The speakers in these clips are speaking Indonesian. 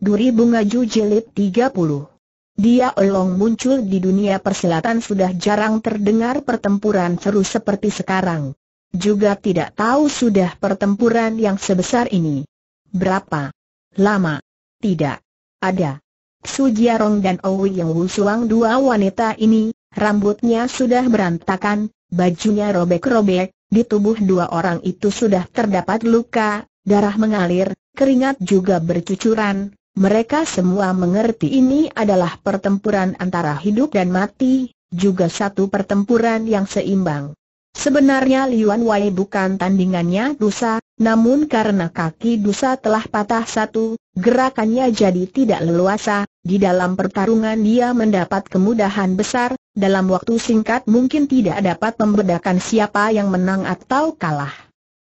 Duri Bunga Ju Jilid 30 Dia Elong muncul di dunia persilatan sudah jarang terdengar pertempuran seru seperti sekarang. Juga tidak tahu sudah pertempuran yang sebesar ini. Berapa? Lama? Tidak. Ada. Su Jiarong dan Owi Yang Wusuang dua wanita ini, rambutnya sudah berantakan, bajunya robek-robek, di tubuh dua orang itu sudah terdapat luka, darah mengalir, keringat juga bercucuran, mereka semua mengerti ini adalah pertempuran antara hidup dan mati, juga satu pertempuran yang seimbang. Sebenarnya Liuan Wei bukan tandingannya Dusa, namun karena kaki Dusa telah patah satu, gerakannya jadi tidak leluasa, di dalam pertarungan dia mendapat kemudahan besar, dalam waktu singkat mungkin tidak dapat membedakan siapa yang menang atau kalah.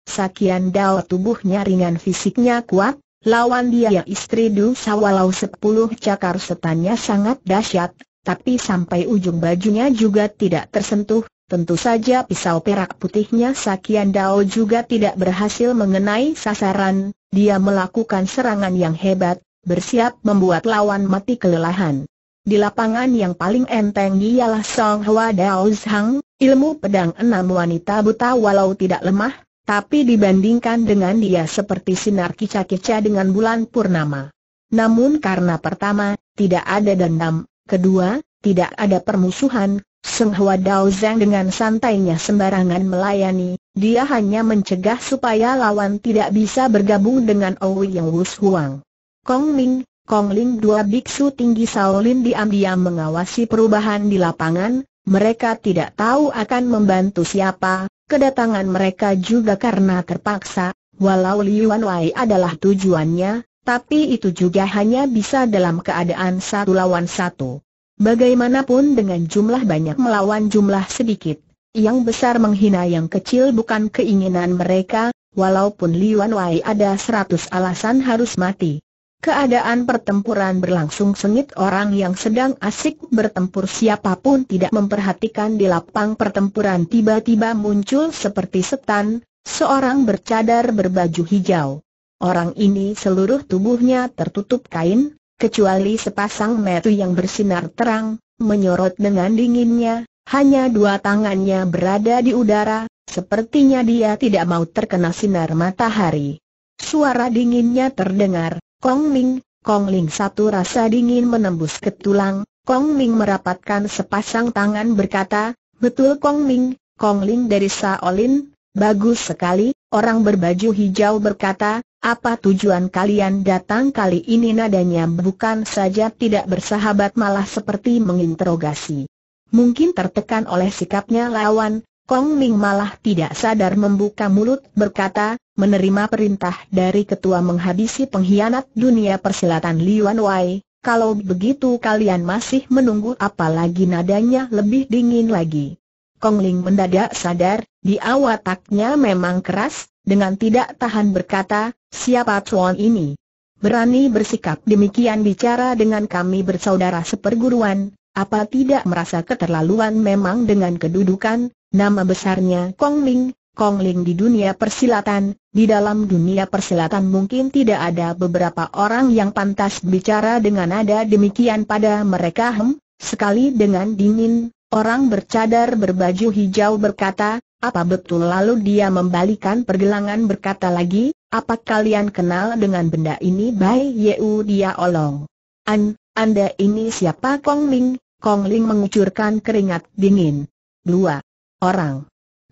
Sakian dao tubuhnya ringan fisiknya kuat, Lawan dia istri Dusa walau sepuluh cakar setannya sangat dahsyat, tapi sampai ujung bajunya juga tidak tersentuh, tentu saja pisau perak putihnya Sakian Dao juga tidak berhasil mengenai sasaran, dia melakukan serangan yang hebat, bersiap membuat lawan mati kelelahan. Di lapangan yang paling enteng ialah Song Hwa Dao Zhang, ilmu pedang enam wanita buta walau tidak lemah, tapi dibandingkan dengan dia seperti sinar kicak kicak dengan bulan purnama. Namun karena pertama, tidak ada dendam, kedua, tidak ada permusuhan, Seng Hwa Dao Zeng dengan santainya sembarangan melayani, dia hanya mencegah supaya lawan tidak bisa bergabung dengan Owi Yang Wus Huang. Kong Ming, Kong Ling dua biksu tinggi Shaolin diam-diam mengawasi perubahan di lapangan, mereka tidak tahu akan membantu siapa, Kedatangan mereka juga karena terpaksa, walau Liuan Wanwei adalah tujuannya, tapi itu juga hanya bisa dalam keadaan satu lawan satu. Bagaimanapun dengan jumlah banyak melawan jumlah sedikit, yang besar menghina yang kecil bukan keinginan mereka, walaupun Liuan Wanwei ada seratus alasan harus mati. Keadaan pertempuran berlangsung sengit orang yang sedang asik bertempur siapapun tidak memperhatikan di lapang pertempuran tiba-tiba muncul seperti setan, seorang bercadar berbaju hijau. Orang ini seluruh tubuhnya tertutup kain, kecuali sepasang metu yang bersinar terang, menyorot dengan dinginnya, hanya dua tangannya berada di udara, sepertinya dia tidak mau terkena sinar matahari. Suara dinginnya terdengar, Kong Ming, Kong Ling satu rasa dingin menembus ke tulang, Kong Ming merapatkan sepasang tangan berkata, betul Kong Ming, Kong Ling dari Saolin, bagus sekali, orang berbaju hijau berkata, apa tujuan kalian datang kali ini nadanya bukan saja tidak bersahabat malah seperti menginterogasi. Mungkin tertekan oleh sikapnya lawan, Kong Ming malah tidak sadar membuka mulut berkata, menerima perintah dari ketua menghabisi pengkhianat dunia persilatan Liuan Wai, kalau begitu kalian masih menunggu apalagi nadanya lebih dingin lagi. Kong Ling mendadak sadar, awal taknya memang keras, dengan tidak tahan berkata, siapa cuan ini? Berani bersikap demikian bicara dengan kami bersaudara seperguruan, apa tidak merasa keterlaluan memang dengan kedudukan, Nama besarnya Kong Ling, Kong Ling di dunia persilatan, di dalam dunia persilatan mungkin tidak ada beberapa orang yang pantas bicara dengan nada demikian pada mereka hem, sekali dengan dingin, orang bercadar berbaju hijau berkata, apa betul lalu dia membalikan pergelangan berkata lagi, apa kalian kenal dengan benda ini Bai Yeu dia olong. An, anda ini siapa Kong Ling? Kong Ling mengucurkan keringat dingin. 2 orang.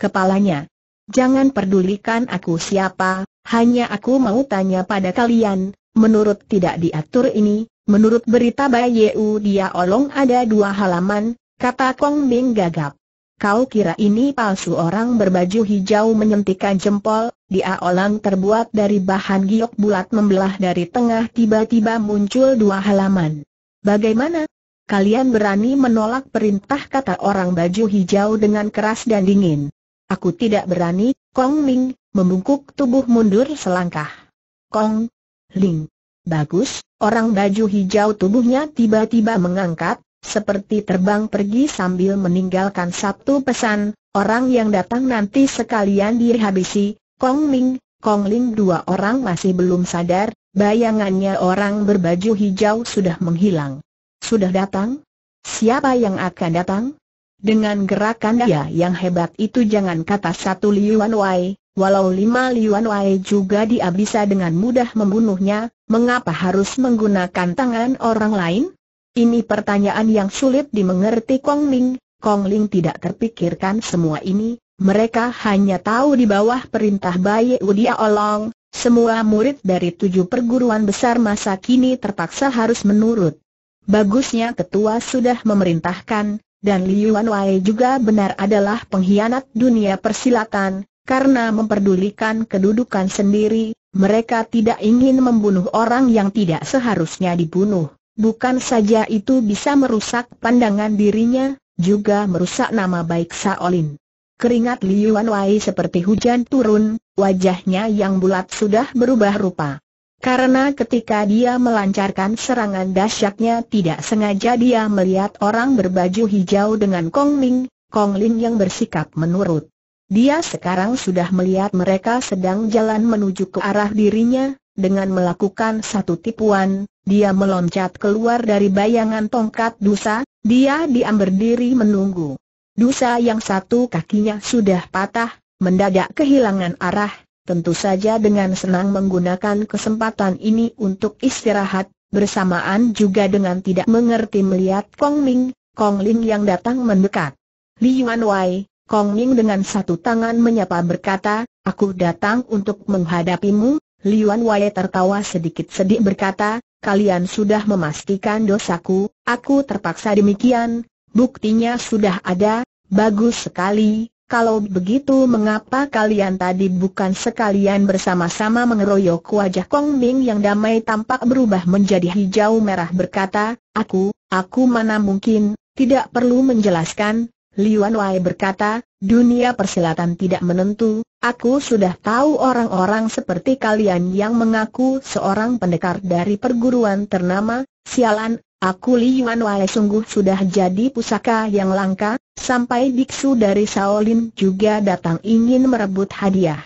Kepalanya. Jangan pedulikan aku siapa, hanya aku mau tanya pada kalian, menurut tidak diatur ini, menurut berita Bayeu dia olong ada dua halaman, kata Kong Bing gagap. Kau kira ini palsu orang berbaju hijau menyentikan jempol, dia olang terbuat dari bahan giok bulat membelah dari tengah tiba-tiba muncul dua halaman. Bagaimana? kalian berani menolak perintah kata orang baju hijau dengan keras dan dingin. Aku tidak berani, Kong Ming, membungkuk tubuh mundur selangkah. Kong Ling. Bagus, orang baju hijau tubuhnya tiba-tiba mengangkat, seperti terbang pergi sambil meninggalkan satu pesan, orang yang datang nanti sekalian dihabisi, Kong Ming, Kong Ling dua orang masih belum sadar, bayangannya orang berbaju hijau sudah menghilang. Sudah datang? Siapa yang akan datang? Dengan gerakan dia yang hebat itu jangan kata satu Liuan Wei, walau lima Liuan Wei juga dia bisa dengan mudah membunuhnya, mengapa harus menggunakan tangan orang lain? Ini pertanyaan yang sulit dimengerti Kong ming. Kong Ling tidak terpikirkan semua ini, mereka hanya tahu di bawah perintah Bayi Udia Olong, semua murid dari tujuh perguruan besar masa kini terpaksa harus menurut. Bagusnya ketua sudah memerintahkan, dan Liu Wei juga benar adalah pengkhianat dunia persilatan, karena memperdulikan kedudukan sendiri, mereka tidak ingin membunuh orang yang tidak seharusnya dibunuh. Bukan saja itu bisa merusak pandangan dirinya, juga merusak nama baik Saolin. Keringat Liu Wei seperti hujan turun, wajahnya yang bulat sudah berubah rupa. Karena ketika dia melancarkan serangan dahsyatnya tidak sengaja dia melihat orang berbaju hijau dengan Kong Ling, Kong Ling yang bersikap menurut. Dia sekarang sudah melihat mereka sedang jalan menuju ke arah dirinya, dengan melakukan satu tipuan, dia meloncat keluar dari bayangan tongkat Dusa, dia diam berdiri menunggu. Dusa yang satu kakinya sudah patah, mendadak kehilangan arah, tentu saja dengan senang menggunakan kesempatan ini untuk istirahat, bersamaan juga dengan tidak mengerti melihat Kong Ming, Kong Ling yang datang mendekat. Li Yuan Wai, Kong Ming dengan satu tangan menyapa berkata, aku datang untuk menghadapimu, Li Yuan Wai tertawa sedikit sedih berkata, kalian sudah memastikan dosaku, aku terpaksa demikian, buktinya sudah ada, bagus sekali, kalau begitu mengapa kalian tadi bukan sekalian bersama-sama mengeroyok wajah Kong Ming yang damai tampak berubah menjadi hijau merah berkata, aku, aku mana mungkin, tidak perlu menjelaskan, Liuan Wai berkata, dunia persilatan tidak menentu, aku sudah tahu orang-orang seperti kalian yang mengaku seorang pendekar dari perguruan ternama, sialan, aku Liuan Wai sungguh sudah jadi pusaka yang langka, Sampai biksu dari Shaolin juga datang ingin merebut hadiah.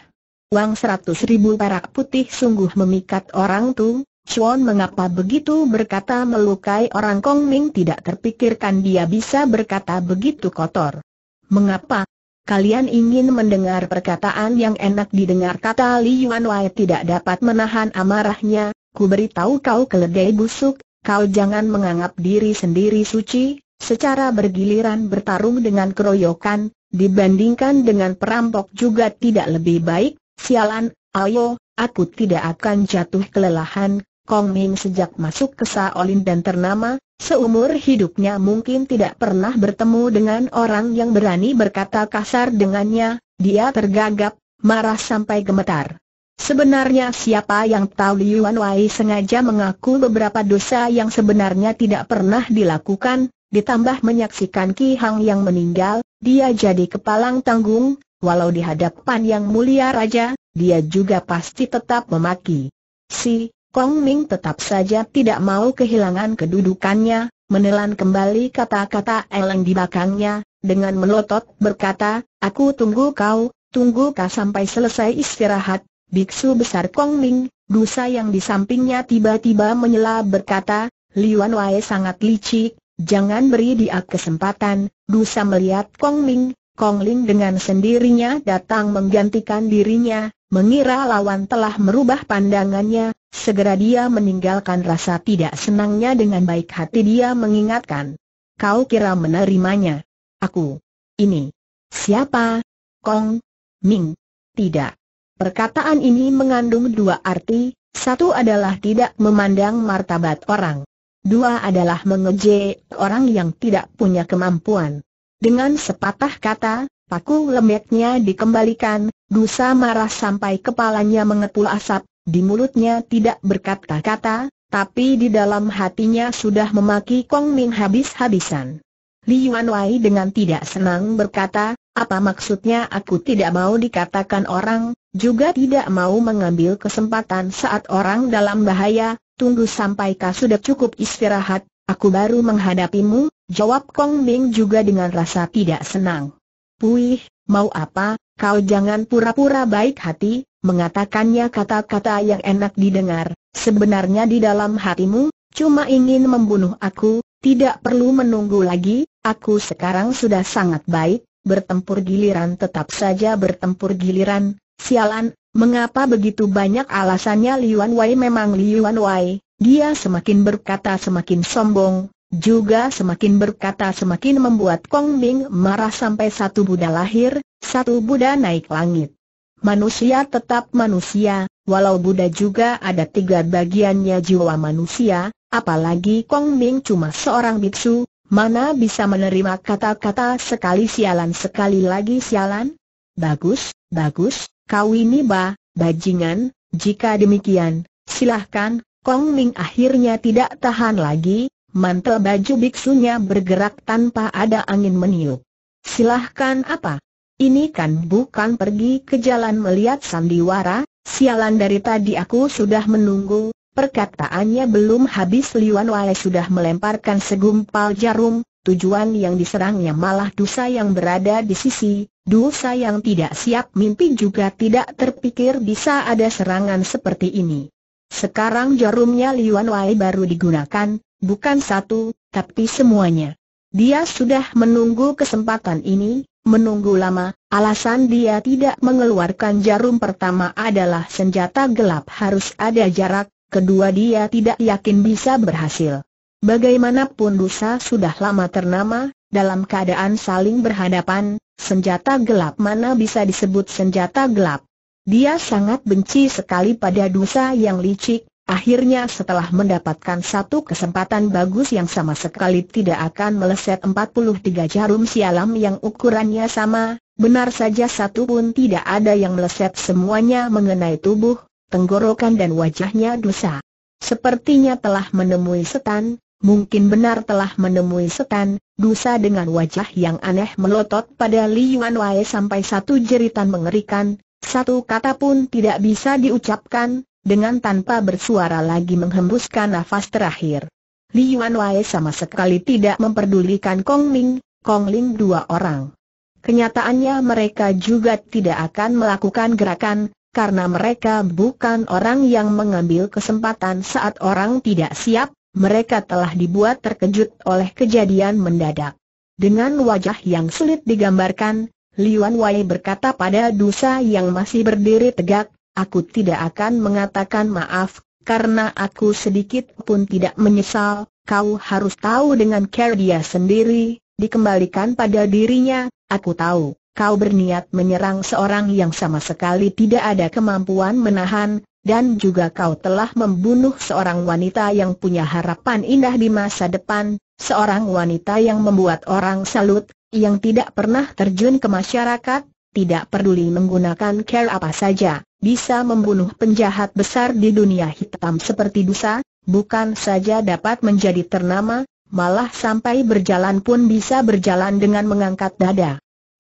Uang seratus ribu perak putih sungguh memikat orang tu, Chuan mengapa begitu berkata melukai orang Kong Ming tidak terpikirkan dia bisa berkata begitu kotor. Mengapa? Kalian ingin mendengar perkataan yang enak didengar kata Li Yuan Wai tidak dapat menahan amarahnya, ku beritahu kau keledai busuk, kau jangan menganggap diri sendiri suci, Secara bergiliran bertarung dengan keroyokan, dibandingkan dengan perampok juga tidak lebih baik, sialan, ayo, aku tidak akan jatuh kelelahan, Kong Ming sejak masuk ke Saolin dan ternama, seumur hidupnya mungkin tidak pernah bertemu dengan orang yang berani berkata kasar dengannya, dia tergagap, marah sampai gemetar. Sebenarnya siapa yang tahu Liu Wai sengaja mengaku beberapa dosa yang sebenarnya tidak pernah dilakukan, Ditambah menyaksikan Ki Hang yang meninggal, dia jadi kepalang tanggung, walau di hadapan yang mulia raja, dia juga pasti tetap memaki. Si Kong Ming tetap saja tidak mau kehilangan kedudukannya, menelan kembali kata-kata Eleng di belakangnya, dengan melotot berkata, Aku tunggu kau, tunggu kau sampai selesai istirahat. Biksu besar Kong Ming, Dusa yang di sampingnya tiba-tiba menyela berkata, Liuan Wai sangat licik, Jangan beri dia kesempatan, Dusa melihat Kong Ming, Kong Ling dengan sendirinya datang menggantikan dirinya, mengira lawan telah merubah pandangannya, segera dia meninggalkan rasa tidak senangnya dengan baik hati dia mengingatkan. Kau kira menerimanya? Aku. Ini. Siapa? Kong. Ming. Tidak. Perkataan ini mengandung dua arti, satu adalah tidak memandang martabat orang. Dua adalah mengejek orang yang tidak punya kemampuan. Dengan sepatah kata, paku lembeknya dikembalikan, Dusa marah sampai kepalanya mengepul asap, di mulutnya tidak berkata-kata, tapi di dalam hatinya sudah memaki Kong Ming habis-habisan. Li Yuan Wai dengan tidak senang berkata, apa maksudnya aku tidak mau dikatakan orang, juga tidak mau mengambil kesempatan saat orang dalam bahaya, tunggu sampai kau sudah cukup istirahat, aku baru menghadapimu, jawab Kong Ming juga dengan rasa tidak senang. Puih, mau apa, kau jangan pura-pura baik hati, mengatakannya kata-kata yang enak didengar, sebenarnya di dalam hatimu, cuma ingin membunuh aku, tidak perlu menunggu lagi, aku sekarang sudah sangat baik, bertempur giliran tetap saja bertempur giliran, Sialan, mengapa begitu banyak alasannya Liuan Wei memang Liuan Wei, dia semakin berkata semakin sombong, juga semakin berkata semakin membuat Kong Ming marah sampai satu Buddha lahir, satu Buddha naik langit. Manusia tetap manusia, walau Buddha juga ada tiga bagiannya jiwa manusia, apalagi Kong Ming cuma seorang biksu, mana bisa menerima kata-kata sekali sialan sekali lagi sialan? Bagus, bagus, Kau ini ba, bajingan, jika demikian, silahkan, Kong Ming akhirnya tidak tahan lagi, mantel baju biksunya bergerak tanpa ada angin meniup. Silahkan apa? Ini kan bukan pergi ke jalan melihat sandiwara, sialan dari tadi aku sudah menunggu, perkataannya belum habis Liwan Wai sudah melemparkan segumpal jarum, tujuan yang diserangnya malah dosa yang berada di sisi, dosa yang tidak siap mimpi juga tidak terpikir bisa ada serangan seperti ini. Sekarang jarumnya Liuan Wai baru digunakan, bukan satu, tapi semuanya. Dia sudah menunggu kesempatan ini, menunggu lama, alasan dia tidak mengeluarkan jarum pertama adalah senjata gelap harus ada jarak, kedua dia tidak yakin bisa berhasil. Bagaimanapun Dusa sudah lama ternama, dalam keadaan saling berhadapan, senjata gelap mana bisa disebut senjata gelap. Dia sangat benci sekali pada Dusa yang licik, akhirnya setelah mendapatkan satu kesempatan bagus yang sama sekali tidak akan meleset 43 jarum sialam yang ukurannya sama, benar saja satu pun tidak ada yang meleset semuanya mengenai tubuh, tenggorokan dan wajahnya Dusa. Sepertinya telah menemui setan, mungkin benar telah menemui setan, dusa dengan wajah yang aneh melotot pada Li Yuan Wei sampai satu jeritan mengerikan, satu kata pun tidak bisa diucapkan, dengan tanpa bersuara lagi menghembuskan nafas terakhir. Li Yuan Wei sama sekali tidak memperdulikan Kong Ming, Kong Ling dua orang. Kenyataannya mereka juga tidak akan melakukan gerakan, karena mereka bukan orang yang mengambil kesempatan saat orang tidak siap, mereka telah dibuat terkejut oleh kejadian mendadak. Dengan wajah yang sulit digambarkan, Liuan Wei berkata pada Dusa yang masih berdiri tegak, aku tidak akan mengatakan maaf, karena aku sedikit pun tidak menyesal, kau harus tahu dengan care dia sendiri, dikembalikan pada dirinya, aku tahu, kau berniat menyerang seorang yang sama sekali tidak ada kemampuan menahan, dan juga kau telah membunuh seorang wanita yang punya harapan indah di masa depan, seorang wanita yang membuat orang salut, yang tidak pernah terjun ke masyarakat, tidak peduli menggunakan care apa saja, bisa membunuh penjahat besar di dunia hitam seperti Dusa, bukan saja dapat menjadi ternama, malah sampai berjalan pun bisa berjalan dengan mengangkat dada.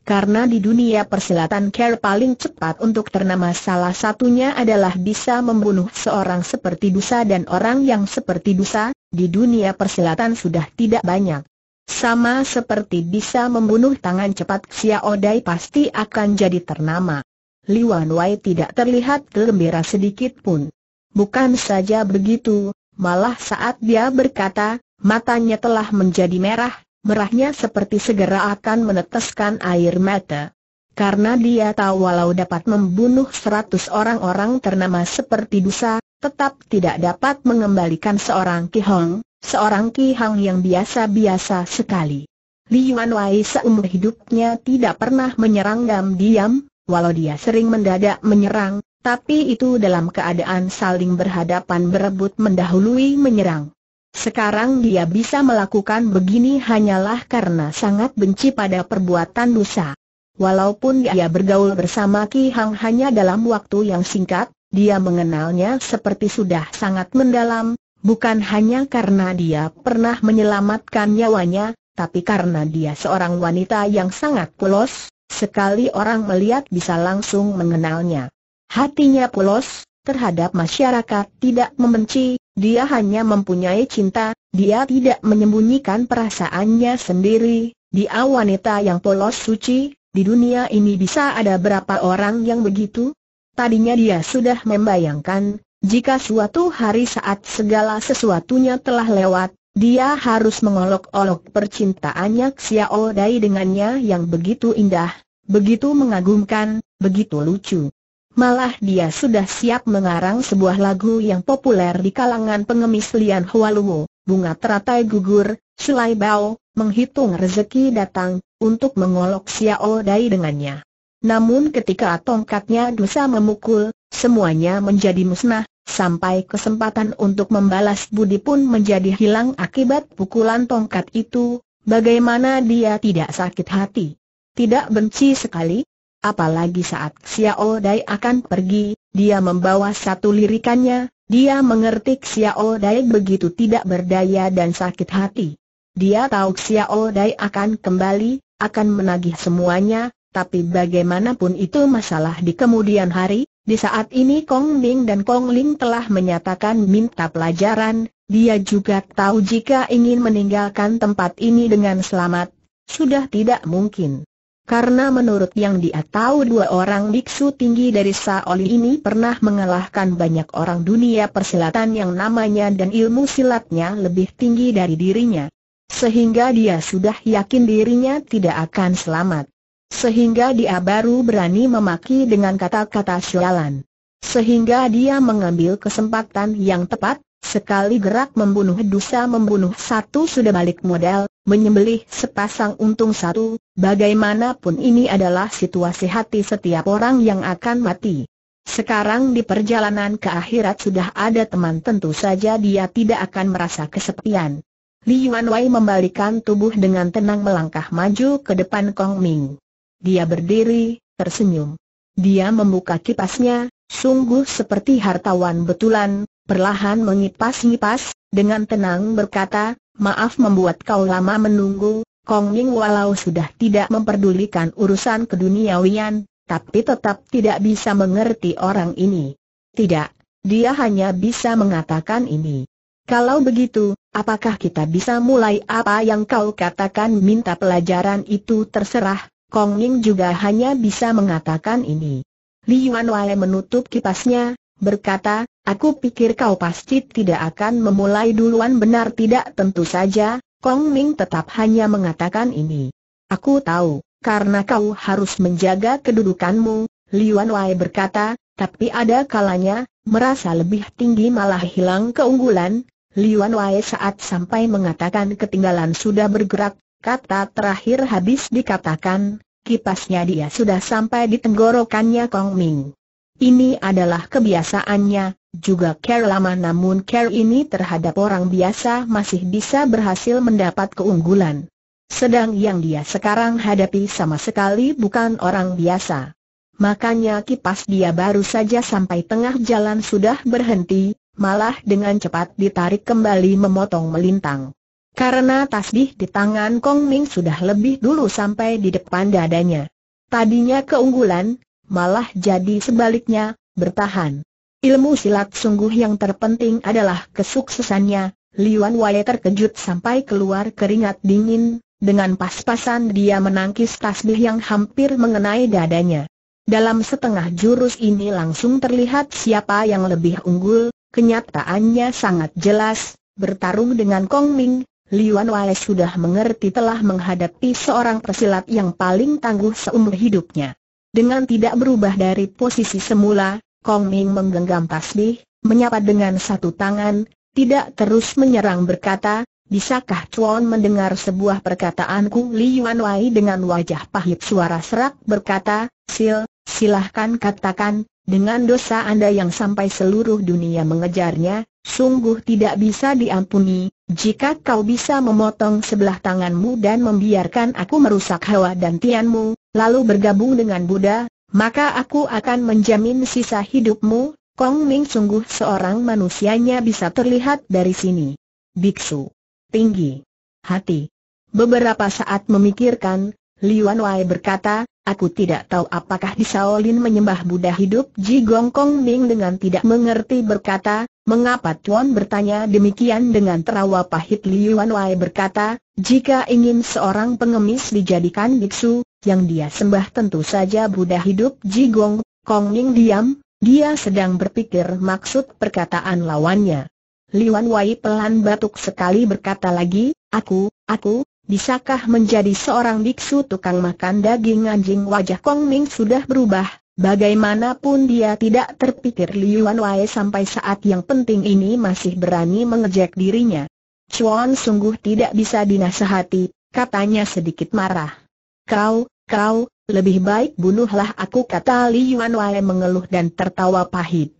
Karena di dunia persilatan care paling cepat untuk ternama salah satunya adalah bisa membunuh seorang seperti Dusa dan orang yang seperti Dusa, di dunia persilatan sudah tidak banyak. Sama seperti bisa membunuh tangan cepat Xiao Dai pasti akan jadi ternama. Wan Wei tidak terlihat gembira sedikit pun. Bukan saja begitu, malah saat dia berkata, matanya telah menjadi merah, merahnya seperti segera akan meneteskan air mata. Karena dia tahu walau dapat membunuh seratus orang-orang ternama seperti Dusa, tetap tidak dapat mengembalikan seorang Ki Hong, seorang Ki Hong yang biasa-biasa sekali. Yuan Wai seumur hidupnya tidak pernah menyerang diam-diam, walau dia sering mendadak menyerang, tapi itu dalam keadaan saling berhadapan berebut mendahului menyerang. Sekarang dia bisa melakukan begini hanyalah karena sangat benci pada perbuatan dosa. Walaupun dia bergaul bersama Ki Hang hanya dalam waktu yang singkat, dia mengenalnya seperti sudah sangat mendalam, bukan hanya karena dia pernah menyelamatkan nyawanya, tapi karena dia seorang wanita yang sangat polos, sekali orang melihat bisa langsung mengenalnya. Hatinya polos, terhadap masyarakat tidak membenci, dia hanya mempunyai cinta, dia tidak menyembunyikan perasaannya sendiri, dia wanita yang polos suci, di dunia ini bisa ada berapa orang yang begitu? Tadinya dia sudah membayangkan, jika suatu hari saat segala sesuatunya telah lewat, dia harus mengolok-olok percintaannya Xiao Dai dengannya yang begitu indah, begitu mengagumkan, begitu lucu. Malah dia sudah siap mengarang sebuah lagu yang populer di kalangan pengemis Lian Hualuo, Bunga Teratai Gugur, selai Bao, menghitung rezeki datang, untuk mengolok Xiao Dai dengannya. Namun ketika tongkatnya dosa memukul, semuanya menjadi musnah, sampai kesempatan untuk membalas budi pun menjadi hilang akibat pukulan tongkat itu, bagaimana dia tidak sakit hati? Tidak benci sekali, apalagi saat Xiao Dai akan pergi, dia membawa satu lirikannya, dia mengerti Xiao Dai begitu tidak berdaya dan sakit hati. Dia tahu Xiao Dai akan kembali, akan menagih semuanya, tapi bagaimanapun itu masalah di kemudian hari, di saat ini Kong Ming dan Kong Ling telah menyatakan minta pelajaran, dia juga tahu jika ingin meninggalkan tempat ini dengan selamat, sudah tidak mungkin. Karena menurut yang dia tahu dua orang biksu tinggi dari Saoli ini pernah mengalahkan banyak orang dunia persilatan yang namanya dan ilmu silatnya lebih tinggi dari dirinya. Sehingga dia sudah yakin dirinya tidak akan selamat. Sehingga dia baru berani memaki dengan kata-kata sialan. Sehingga dia mengambil kesempatan yang tepat, Sekali gerak membunuh dusa membunuh satu sudah balik modal, menyembelih sepasang untung satu, bagaimanapun ini adalah situasi hati setiap orang yang akan mati. Sekarang di perjalanan ke akhirat sudah ada teman tentu saja dia tidak akan merasa kesepian. Li Yuan Wei membalikan tubuh dengan tenang melangkah maju ke depan Kong Ming. Dia berdiri, tersenyum. Dia membuka kipasnya, sungguh seperti hartawan betulan, perlahan mengipas-ngipas, dengan tenang berkata, maaf membuat kau lama menunggu, Kong Ming walau sudah tidak memperdulikan urusan keduniawian, tapi tetap tidak bisa mengerti orang ini. Tidak, dia hanya bisa mengatakan ini. Kalau begitu, apakah kita bisa mulai apa yang kau katakan minta pelajaran itu terserah, Kong Ming juga hanya bisa mengatakan ini. Li Yuan Wai menutup kipasnya, berkata, aku pikir kau pasti tidak akan memulai duluan benar tidak tentu saja, Kong Ming tetap hanya mengatakan ini. Aku tahu, karena kau harus menjaga kedudukanmu, Liuan Wai berkata, tapi ada kalanya, merasa lebih tinggi malah hilang keunggulan, Liuan Wai saat sampai mengatakan ketinggalan sudah bergerak, kata terakhir habis dikatakan, kipasnya dia sudah sampai di tenggorokannya Kong Ming. Ini adalah kebiasaannya, juga care lama namun care ini terhadap orang biasa masih bisa berhasil mendapat keunggulan. Sedang yang dia sekarang hadapi sama sekali bukan orang biasa. Makanya kipas dia baru saja sampai tengah jalan sudah berhenti, malah dengan cepat ditarik kembali memotong melintang. Karena tasbih di tangan Kong Ming sudah lebih dulu sampai di depan dadanya. Tadinya keunggulan, malah jadi sebaliknya, bertahan. Ilmu silat sungguh yang terpenting adalah kesuksesannya, Liuan Wei terkejut sampai keluar keringat dingin, dengan pas-pasan dia menangkis tasbih yang hampir mengenai dadanya. Dalam setengah jurus ini langsung terlihat siapa yang lebih unggul, kenyataannya sangat jelas, bertarung dengan Kong Ming, Liuan Wei sudah mengerti telah menghadapi seorang persilat yang paling tangguh seumur hidupnya. Dengan tidak berubah dari posisi semula, Kong Ming menggenggam tasbih, menyapa dengan satu tangan, tidak terus menyerang berkata, Bisakah Chuan mendengar sebuah perkataanku? Li Yuanwei Wai dengan wajah pahit suara serak berkata, Sil, silahkan katakan, dengan dosa Anda yang sampai seluruh dunia mengejarnya, sungguh tidak bisa diampuni, jika kau bisa memotong sebelah tanganmu dan membiarkan aku merusak hawa dan tianmu, lalu bergabung dengan Buddha, maka aku akan menjamin sisa hidupmu, Kong Ming sungguh seorang manusianya bisa terlihat dari sini. Biksu. Tinggi. Hati. Beberapa saat memikirkan, Liuan Wai berkata, aku tidak tahu apakah di Shaolin menyembah Buddha hidup Ji Gong Kong Ming dengan tidak mengerti berkata, Mengapa Tuan bertanya demikian dengan terawa pahit Liu Wai berkata, jika ingin seorang pengemis dijadikan biksu, yang dia sembah tentu saja Buddha hidup Jigong, Kong Ning diam, dia sedang berpikir maksud perkataan lawannya. Wan Wai pelan batuk sekali berkata lagi, aku, aku, bisakah menjadi seorang biksu tukang makan daging anjing wajah Kong Ming sudah berubah, Bagaimanapun dia tidak terpikir Liuan Wei sampai saat yang penting ini masih berani mengejek dirinya. Chuan sungguh tidak bisa dinasehati, katanya sedikit marah. Kau, kau, lebih baik bunuhlah aku kata Liuan Wei mengeluh dan tertawa pahit.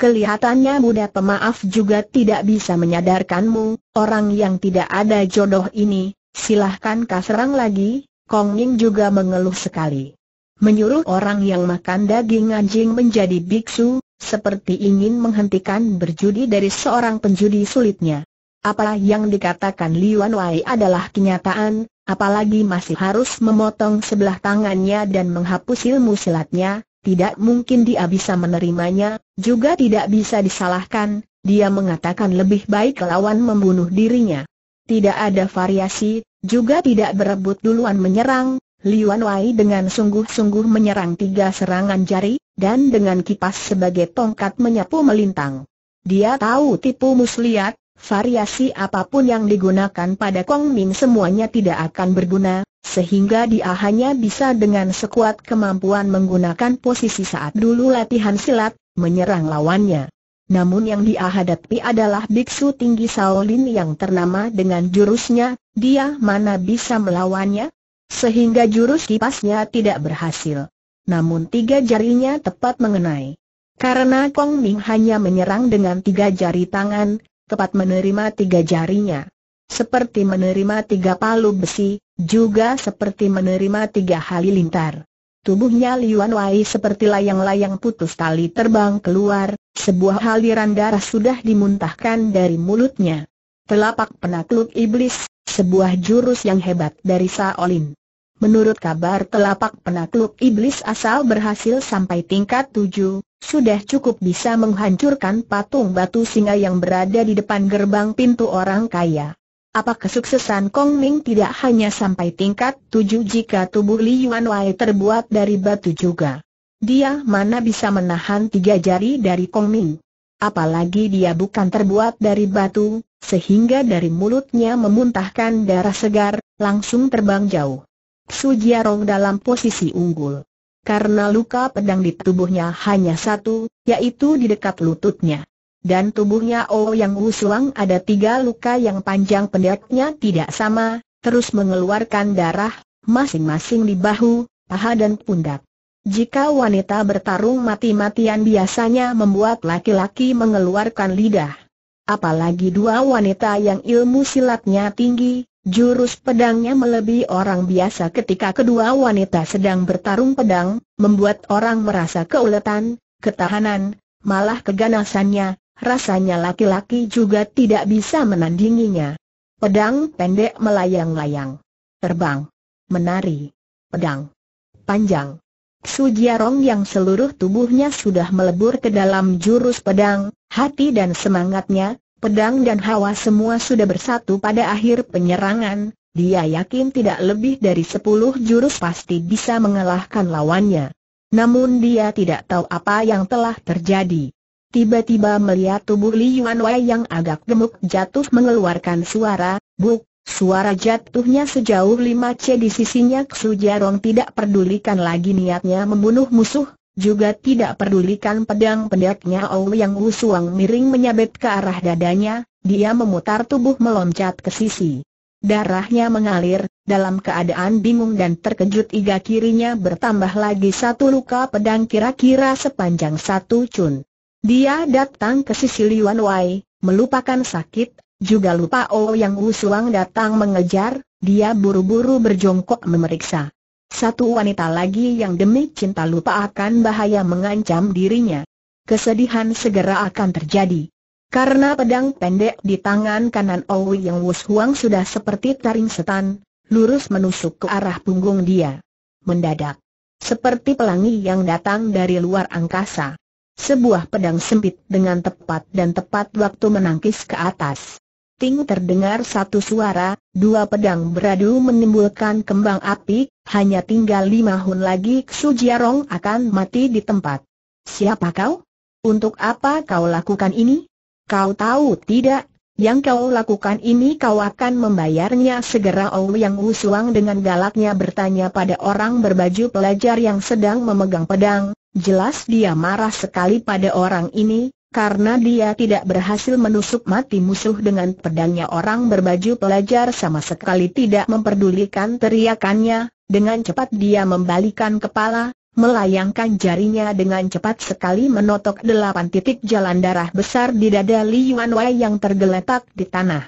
Kelihatannya muda pemaaf juga tidak bisa menyadarkanmu, orang yang tidak ada jodoh ini, silahkan kau lagi, Kong Ning juga mengeluh sekali menyuruh orang yang makan daging anjing menjadi biksu, seperti ingin menghentikan berjudi dari seorang penjudi sulitnya. Apa yang dikatakan Liuan Wei adalah kenyataan, apalagi masih harus memotong sebelah tangannya dan menghapus ilmu silatnya, tidak mungkin dia bisa menerimanya, juga tidak bisa disalahkan, dia mengatakan lebih baik lawan membunuh dirinya. Tidak ada variasi, juga tidak berebut duluan menyerang, Liuan Wai dengan sungguh-sungguh menyerang tiga serangan jari, dan dengan kipas sebagai tongkat menyapu melintang. Dia tahu tipu muslihat, variasi apapun yang digunakan pada Kong Ming semuanya tidak akan berguna, sehingga dia hanya bisa dengan sekuat kemampuan menggunakan posisi saat dulu latihan silat, menyerang lawannya. Namun yang dia hadapi adalah biksu tinggi Shaolin yang ternama dengan jurusnya, dia mana bisa melawannya? sehingga jurus kipasnya tidak berhasil. Namun tiga jarinya tepat mengenai. Karena Kong Ming hanya menyerang dengan tiga jari tangan, tepat menerima tiga jarinya. Seperti menerima tiga palu besi, juga seperti menerima tiga halilintar. Tubuhnya Liuan Wai seperti layang-layang putus tali terbang keluar, sebuah haliran darah sudah dimuntahkan dari mulutnya. Telapak penakluk iblis, sebuah jurus yang hebat dari Saolin. Menurut kabar telapak penakluk iblis asal berhasil sampai tingkat tujuh, sudah cukup bisa menghancurkan patung batu singa yang berada di depan gerbang pintu orang kaya. Apa kesuksesan Kong Ming tidak hanya sampai tingkat tujuh jika tubuh Li Yuan Wei terbuat dari batu juga. Dia mana bisa menahan tiga jari dari Kong Ming. Apalagi dia bukan terbuat dari batu, sehingga dari mulutnya memuntahkan darah segar, langsung terbang jauh. Jiarong dalam posisi unggul. Karena luka pedang di tubuhnya hanya satu, yaitu di dekat lututnya. Dan tubuhnya Oh Yang Wusuang ada tiga luka yang panjang pendeknya tidak sama, terus mengeluarkan darah, masing-masing di bahu, paha dan pundak. Jika wanita bertarung mati-matian biasanya membuat laki-laki mengeluarkan lidah. Apalagi dua wanita yang ilmu silatnya tinggi, Jurus pedangnya melebihi orang biasa ketika kedua wanita sedang bertarung pedang, membuat orang merasa keuletan, ketahanan, malah keganasannya, rasanya laki-laki juga tidak bisa menandinginya. Pedang pendek melayang-layang. Terbang. Menari. Pedang. Panjang. Sujiarong yang seluruh tubuhnya sudah melebur ke dalam jurus pedang, hati dan semangatnya, pedang dan hawa semua sudah bersatu pada akhir penyerangan, dia yakin tidak lebih dari sepuluh jurus pasti bisa mengalahkan lawannya. Namun dia tidak tahu apa yang telah terjadi. Tiba-tiba melihat tubuh Li Yuan Wei yang agak gemuk jatuh mengeluarkan suara, buk, suara jatuhnya sejauh lima C di sisinya Xu Jarong tidak pedulikan lagi niatnya membunuh musuh, juga tidak pedulikan pedang pendeknya yang Wu Suang miring menyabet ke arah dadanya, dia memutar tubuh meloncat ke sisi. Darahnya mengalir, dalam keadaan bingung dan terkejut iga kirinya bertambah lagi satu luka pedang kira-kira sepanjang satu cun. Dia datang ke sisi Liwan Wai, melupakan sakit, juga lupa Oh Yang Wu Suang datang mengejar, dia buru-buru berjongkok memeriksa. Satu wanita lagi yang demi cinta lupa akan bahaya mengancam dirinya. Kesedihan segera akan terjadi. Karena pedang pendek di tangan kanan Owi Yang Wus Huang sudah seperti taring setan, lurus menusuk ke arah punggung dia. Mendadak. Seperti pelangi yang datang dari luar angkasa. Sebuah pedang sempit dengan tepat dan tepat waktu menangkis ke atas ting terdengar satu suara, dua pedang beradu menimbulkan kembang api, hanya tinggal lima hun lagi Su Jiarong akan mati di tempat. Siapa kau? Untuk apa kau lakukan ini? Kau tahu tidak, yang kau lakukan ini kau akan membayarnya segera Ou Yang Wusuang dengan galaknya bertanya pada orang berbaju pelajar yang sedang memegang pedang, jelas dia marah sekali pada orang ini, karena dia tidak berhasil menusuk mati musuh dengan pedangnya orang berbaju pelajar sama sekali tidak memperdulikan teriakannya, dengan cepat dia membalikan kepala, melayangkan jarinya dengan cepat sekali menotok delapan titik jalan darah besar di dada Li Yuan Wei yang tergeletak di tanah.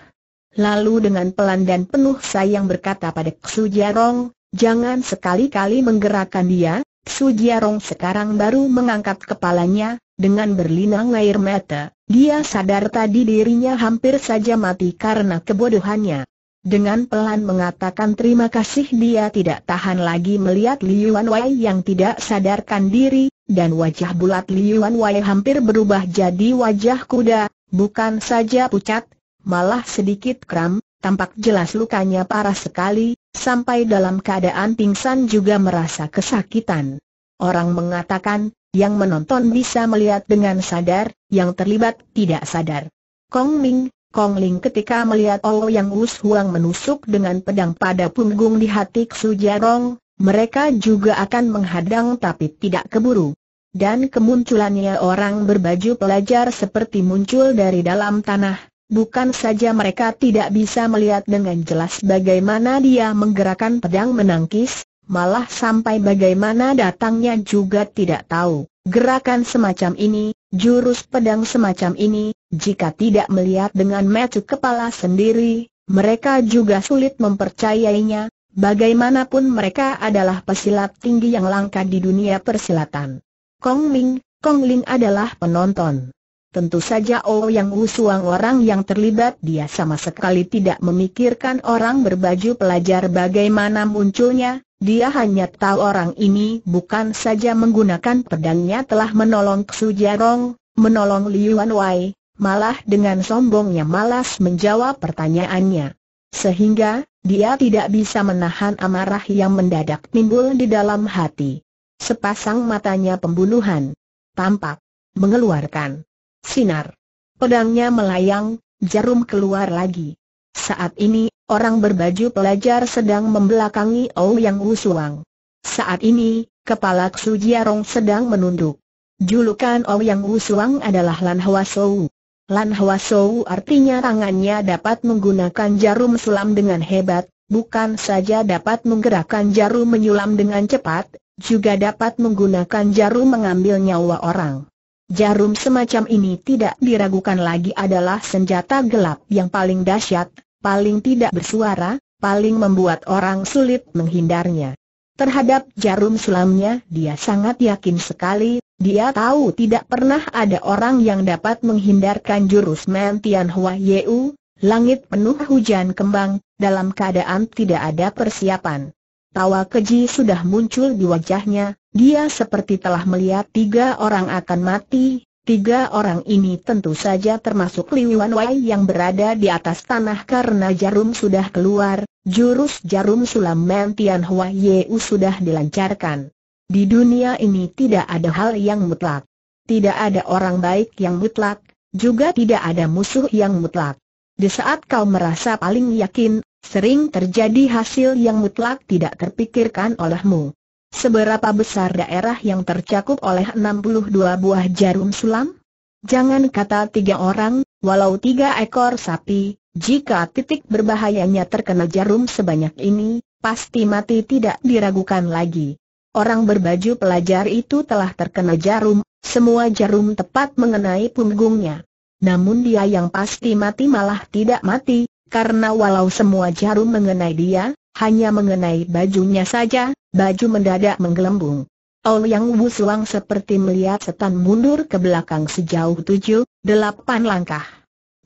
Lalu dengan pelan dan penuh sayang berkata pada Xu Jarong, jangan sekali-kali menggerakkan dia, Su Jiarong sekarang baru mengangkat kepalanya, dengan berlinang air mata, dia sadar tadi dirinya hampir saja mati karena kebodohannya. Dengan pelan mengatakan terima kasih dia tidak tahan lagi melihat Liuan Wei yang tidak sadarkan diri, dan wajah bulat Liuan Wei hampir berubah jadi wajah kuda, bukan saja pucat, malah sedikit kram, tampak jelas lukanya parah sekali, sampai dalam keadaan pingsan juga merasa kesakitan. Orang mengatakan, yang menonton bisa melihat dengan sadar, yang terlibat tidak sadar. Kong Ming, Kong Ling ketika melihat Olo oh yang Wus Huang menusuk dengan pedang pada punggung di hati Ksu Jarong, mereka juga akan menghadang tapi tidak keburu. Dan kemunculannya orang berbaju pelajar seperti muncul dari dalam tanah, Bukan saja mereka tidak bisa melihat dengan jelas bagaimana dia menggerakkan pedang menangkis, malah sampai bagaimana datangnya juga tidak tahu. Gerakan semacam ini, jurus pedang semacam ini, jika tidak melihat dengan mata kepala sendiri, mereka juga sulit mempercayainya, Bagaimanapun mereka adalah pesilat tinggi yang langka di dunia persilatan. Kong Ling, Kong Ling adalah penonton. Tentu saja Ouyang oh Wusuang orang yang terlibat dia sama sekali tidak memikirkan orang berbaju pelajar bagaimana munculnya, dia hanya tahu orang ini bukan saja menggunakan pedangnya telah menolong Sujarong, menolong Liuan Wai, malah dengan sombongnya malas menjawab pertanyaannya. Sehingga, dia tidak bisa menahan amarah yang mendadak timbul di dalam hati. Sepasang matanya pembunuhan. Tampak. Mengeluarkan Sinar. Pedangnya melayang, jarum keluar lagi. Saat ini, orang berbaju pelajar sedang membelakangi Ouyang Wusuang. Saat ini, kepala Xu Jiarong sedang menunduk. Julukan Ouyang Wusuang adalah Lan Hwa Sou. Lan Hwa Sou artinya tangannya dapat menggunakan jarum sulam dengan hebat, bukan saja dapat menggerakkan jarum menyulam dengan cepat, juga dapat menggunakan jarum mengambil nyawa orang. Jarum semacam ini tidak diragukan lagi adalah senjata gelap yang paling dahsyat, paling tidak bersuara, paling membuat orang sulit menghindarnya. Terhadap jarum sulamnya dia sangat yakin sekali, dia tahu tidak pernah ada orang yang dapat menghindarkan jurus Mentian Hua Yeu, langit penuh hujan kembang, dalam keadaan tidak ada persiapan. Tawa keji sudah muncul di wajahnya, dia seperti telah melihat tiga orang akan mati, tiga orang ini tentu saja termasuk Li Wanwei yang berada di atas tanah karena jarum sudah keluar, jurus jarum sulam Mentian Hua Yeu sudah dilancarkan. Di dunia ini tidak ada hal yang mutlak. Tidak ada orang baik yang mutlak, juga tidak ada musuh yang mutlak. Di saat kau merasa paling yakin, sering terjadi hasil yang mutlak tidak terpikirkan olehmu. Seberapa besar daerah yang tercakup oleh 62 buah jarum sulam? Jangan kata tiga orang, walau tiga ekor sapi, jika titik berbahayanya terkena jarum sebanyak ini, pasti mati tidak diragukan lagi. Orang berbaju pelajar itu telah terkena jarum, semua jarum tepat mengenai punggungnya. Namun dia yang pasti mati malah tidak mati, karena walau semua jarum mengenai dia, hanya mengenai bajunya saja, baju mendadak menggelembung. Ol Yang busuang seperti melihat setan mundur ke belakang sejauh tujuh, delapan langkah.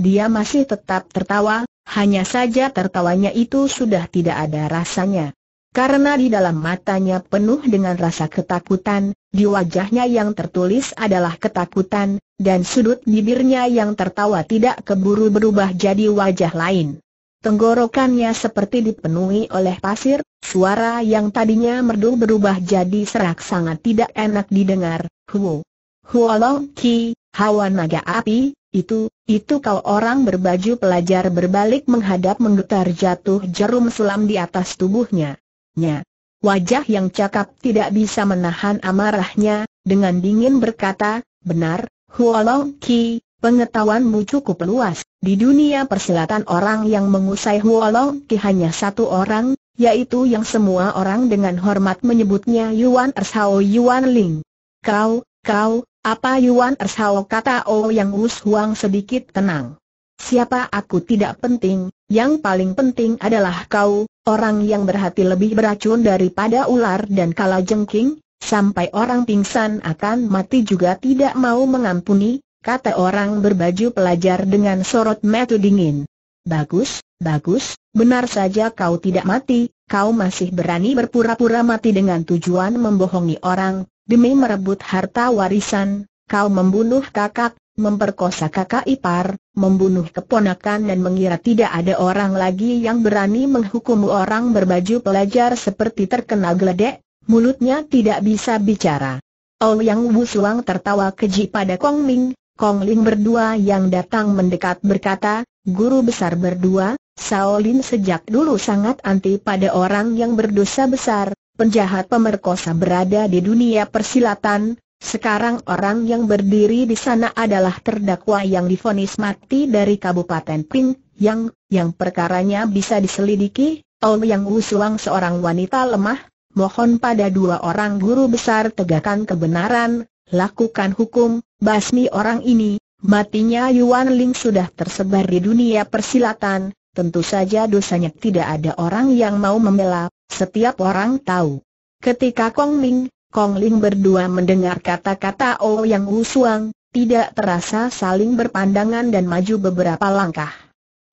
Dia masih tetap tertawa, hanya saja tertawanya itu sudah tidak ada rasanya. Karena di dalam matanya penuh dengan rasa ketakutan, di wajahnya yang tertulis adalah ketakutan, dan sudut bibirnya yang tertawa tidak keburu berubah jadi wajah lain. Tenggorokannya seperti dipenuhi oleh pasir, suara yang tadinya merdu berubah jadi serak sangat tidak enak didengar. Huo, huolong ki, hawa naga api, itu, itu kau orang berbaju pelajar berbalik menghadap menggetar jatuh jarum sulam di atas tubuhnya. Nya. Wajah yang cakap tidak bisa menahan amarahnya, dengan dingin berkata, benar, Huolong Ki, Pengetahuanmu cukup luas, di dunia perselatan orang yang mengusai Huolong Ki hanya satu orang, yaitu yang semua orang dengan hormat menyebutnya Yuan Ershao Yuan Ling. Kau, kau, apa Yuan Ershao kata O oh Yang us Huang sedikit tenang. Siapa aku tidak penting, yang paling penting adalah kau, orang yang berhati lebih beracun daripada ular dan kalajengking, sampai orang pingsan akan mati juga tidak mau mengampuni, kata orang berbaju pelajar dengan sorot mata dingin. Bagus, bagus, benar saja kau tidak mati, kau masih berani berpura-pura mati dengan tujuan membohongi orang, demi merebut harta warisan, kau membunuh kakak, memperkosa kakak ipar, membunuh keponakan dan mengira tidak ada orang lagi yang berani menghukum orang berbaju pelajar seperti terkena geledek, mulutnya tidak bisa bicara. Oh Yang tertawa keji pada Kong Ming, Kong Ling berdua yang datang mendekat berkata, Guru besar berdua, Shaolin sejak dulu sangat anti pada orang yang berdosa besar, penjahat pemerkosa berada di dunia persilatan, sekarang orang yang berdiri di sana adalah terdakwa yang difonis mati dari Kabupaten Ping, yang, yang perkaranya bisa diselidiki, Ong Yang Wusuang seorang wanita lemah, mohon pada dua orang guru besar tegakkan kebenaran, lakukan hukum, basmi orang ini, matinya Yuan Ling sudah tersebar di dunia persilatan, tentu saja dosanya tidak ada orang yang mau membela, setiap orang tahu. Ketika Kong Ming, Kong Ling berdua mendengar kata-kata O oh Yang Wu Suang, tidak terasa saling berpandangan dan maju beberapa langkah.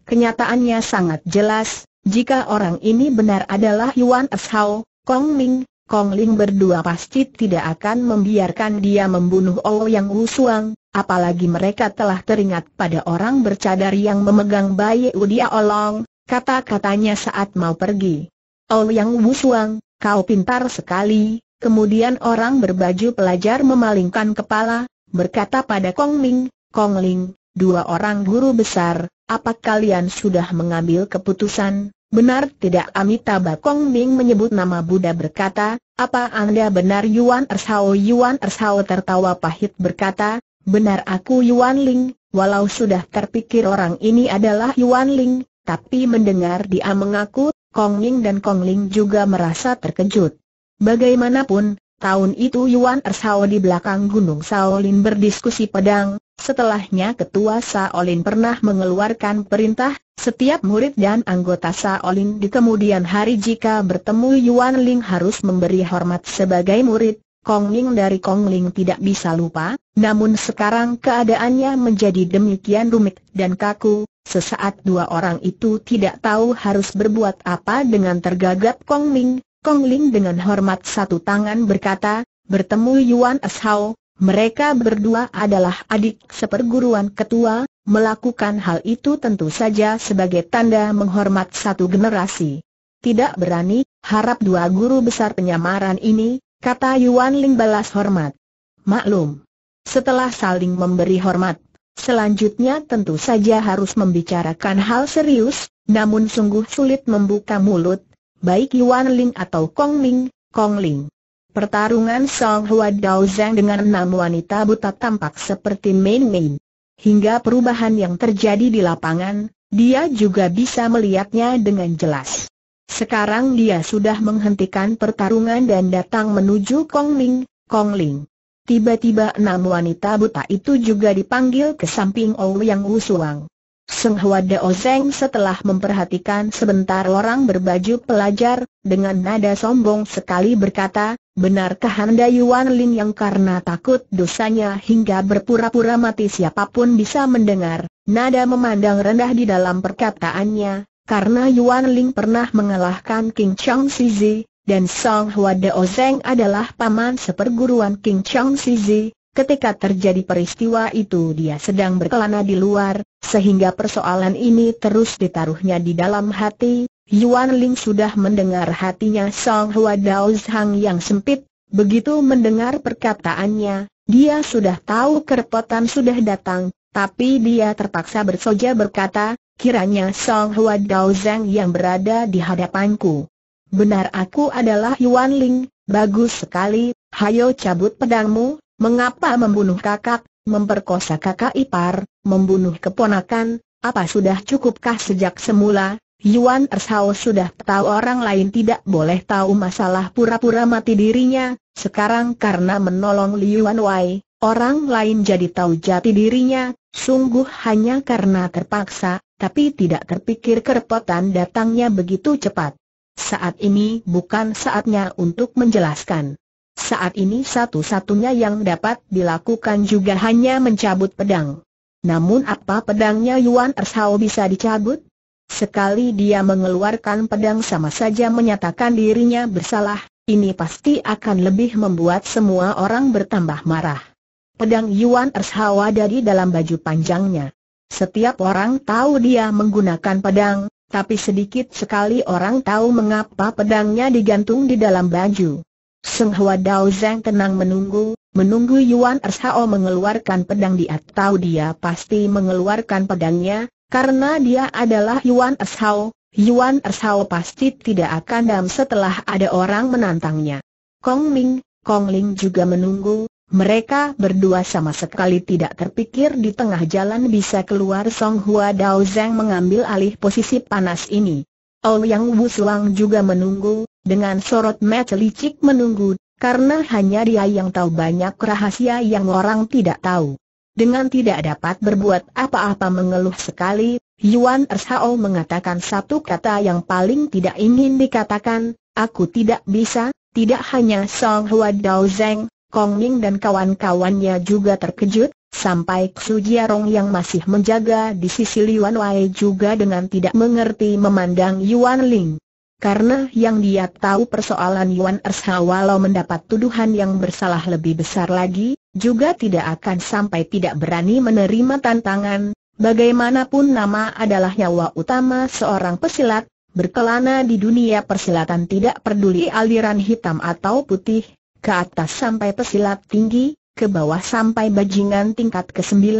Kenyataannya sangat jelas, jika orang ini benar adalah Yuan Hao, Kong Ming. Kong Ling berdua pasti tidak akan membiarkan dia membunuh Oh Yang Wusuang, apalagi mereka telah teringat pada orang bercadar yang memegang bayi Udia Olong, kata-katanya saat mau pergi. Oh Yang Wusuang, kau pintar sekali, kemudian orang berbaju pelajar memalingkan kepala, berkata pada Kong Ling, Kong Ling, dua orang guru besar, apa kalian sudah mengambil keputusan? Benar tidak Amitabha Kong Ming menyebut nama Buddha berkata, apa Anda benar Yuan Ershao? Yuan Ershao tertawa pahit berkata, benar aku Yuan Ling, walau sudah terpikir orang ini adalah Yuan Ling, tapi mendengar dia mengaku, Kong Ming dan Kong Ling juga merasa terkejut. Bagaimanapun, Tahun itu Yuan Ersao di belakang Gunung Shaolin berdiskusi pedang, setelahnya Ketua Shaolin pernah mengeluarkan perintah, setiap murid dan anggota Shaolin di kemudian hari jika bertemu Yuan Ling harus memberi hormat sebagai murid, Kong Ling dari Kong Ling tidak bisa lupa, namun sekarang keadaannya menjadi demikian rumit dan kaku, sesaat dua orang itu tidak tahu harus berbuat apa dengan tergagap Kong Ling, Kong Ling dengan hormat satu tangan berkata, bertemu Yuan Es Hao, mereka berdua adalah adik seperguruan ketua, melakukan hal itu tentu saja sebagai tanda menghormat satu generasi. Tidak berani, harap dua guru besar penyamaran ini, kata Yuan Ling balas hormat. Maklum. Setelah saling memberi hormat, selanjutnya tentu saja harus membicarakan hal serius, namun sungguh sulit membuka mulut, baik Yuan Ling atau Kong Ming, Kong Ling. Pertarungan Song Hua Dao Zhang dengan enam wanita buta tampak seperti main-main. Hingga perubahan yang terjadi di lapangan, dia juga bisa melihatnya dengan jelas. Sekarang dia sudah menghentikan pertarungan dan datang menuju Kong Ming, Kong Ling. Tiba-tiba enam wanita buta itu juga dipanggil ke samping Ouyang Yang Wusuang. Seng Hwa Dao Zeng setelah memperhatikan sebentar orang berbaju pelajar, dengan nada sombong sekali berkata, Benarkah Anda Yuan Ling yang karena takut dosanya hingga berpura-pura mati siapapun bisa mendengar? Nada memandang rendah di dalam perkataannya, karena Yuan Ling pernah mengalahkan King Chong Sizi, dan Song Hwa Dao Zeng adalah paman seperguruan King Chong Sizi, Ketika terjadi peristiwa itu dia sedang berkelana di luar, sehingga persoalan ini terus ditaruhnya di dalam hati. Yuan Ling sudah mendengar hatinya Song Hua Dao Zhang yang sempit, begitu mendengar perkataannya, dia sudah tahu kerepotan sudah datang, tapi dia terpaksa bersoja berkata, kiranya Song Hua Dao Zhang yang berada di hadapanku. Benar aku adalah Yuan Ling, bagus sekali, hayo cabut pedangmu, Mengapa membunuh kakak, memperkosa kakak ipar, membunuh keponakan, apa sudah cukupkah sejak semula? Yuan Ershao sudah tahu orang lain tidak boleh tahu masalah pura-pura mati dirinya, sekarang karena menolong Yuan Wai, orang lain jadi tahu jati dirinya, sungguh hanya karena terpaksa, tapi tidak terpikir kerepotan datangnya begitu cepat. Saat ini bukan saatnya untuk menjelaskan saat ini satu-satunya yang dapat dilakukan juga hanya mencabut pedang. Namun apa pedangnya Yuan Ershao bisa dicabut? Sekali dia mengeluarkan pedang sama saja menyatakan dirinya bersalah, ini pasti akan lebih membuat semua orang bertambah marah. Pedang Yuan Ershao ada di dalam baju panjangnya. Setiap orang tahu dia menggunakan pedang, tapi sedikit sekali orang tahu mengapa pedangnya digantung di dalam baju. Seng Hwa Dao Zeng tenang menunggu, menunggu Yuan Ershao mengeluarkan pedang dia tahu dia pasti mengeluarkan pedangnya, karena dia adalah Yuan Ershao, Yuan Ershao pasti tidak akan dam setelah ada orang menantangnya. Kong Ming, Kong Ling juga menunggu, mereka berdua sama sekali tidak terpikir di tengah jalan bisa keluar Song Hua Dao Zeng mengambil alih posisi panas ini. Ouyang Yang Wu Suang juga menunggu, dengan sorot mata licik menunggu, karena hanya dia yang tahu banyak rahasia yang orang tidak tahu. Dengan tidak dapat berbuat apa-apa mengeluh sekali, Yuan Ershao mengatakan satu kata yang paling tidak ingin dikatakan, aku tidak bisa, tidak hanya Song Hua Dao Zeng, Kong Ming dan kawan-kawannya juga terkejut, sampai Xu Jiarong yang masih menjaga di sisi Yuan Wei juga dengan tidak mengerti memandang Yuan Ling. Karena yang dia tahu persoalan Yuan Ersha walau mendapat tuduhan yang bersalah lebih besar lagi, juga tidak akan sampai tidak berani menerima tantangan, bagaimanapun nama adalah nyawa utama seorang pesilat, berkelana di dunia persilatan tidak peduli aliran hitam atau putih, ke atas sampai pesilat tinggi, ke bawah sampai bajingan tingkat ke-9,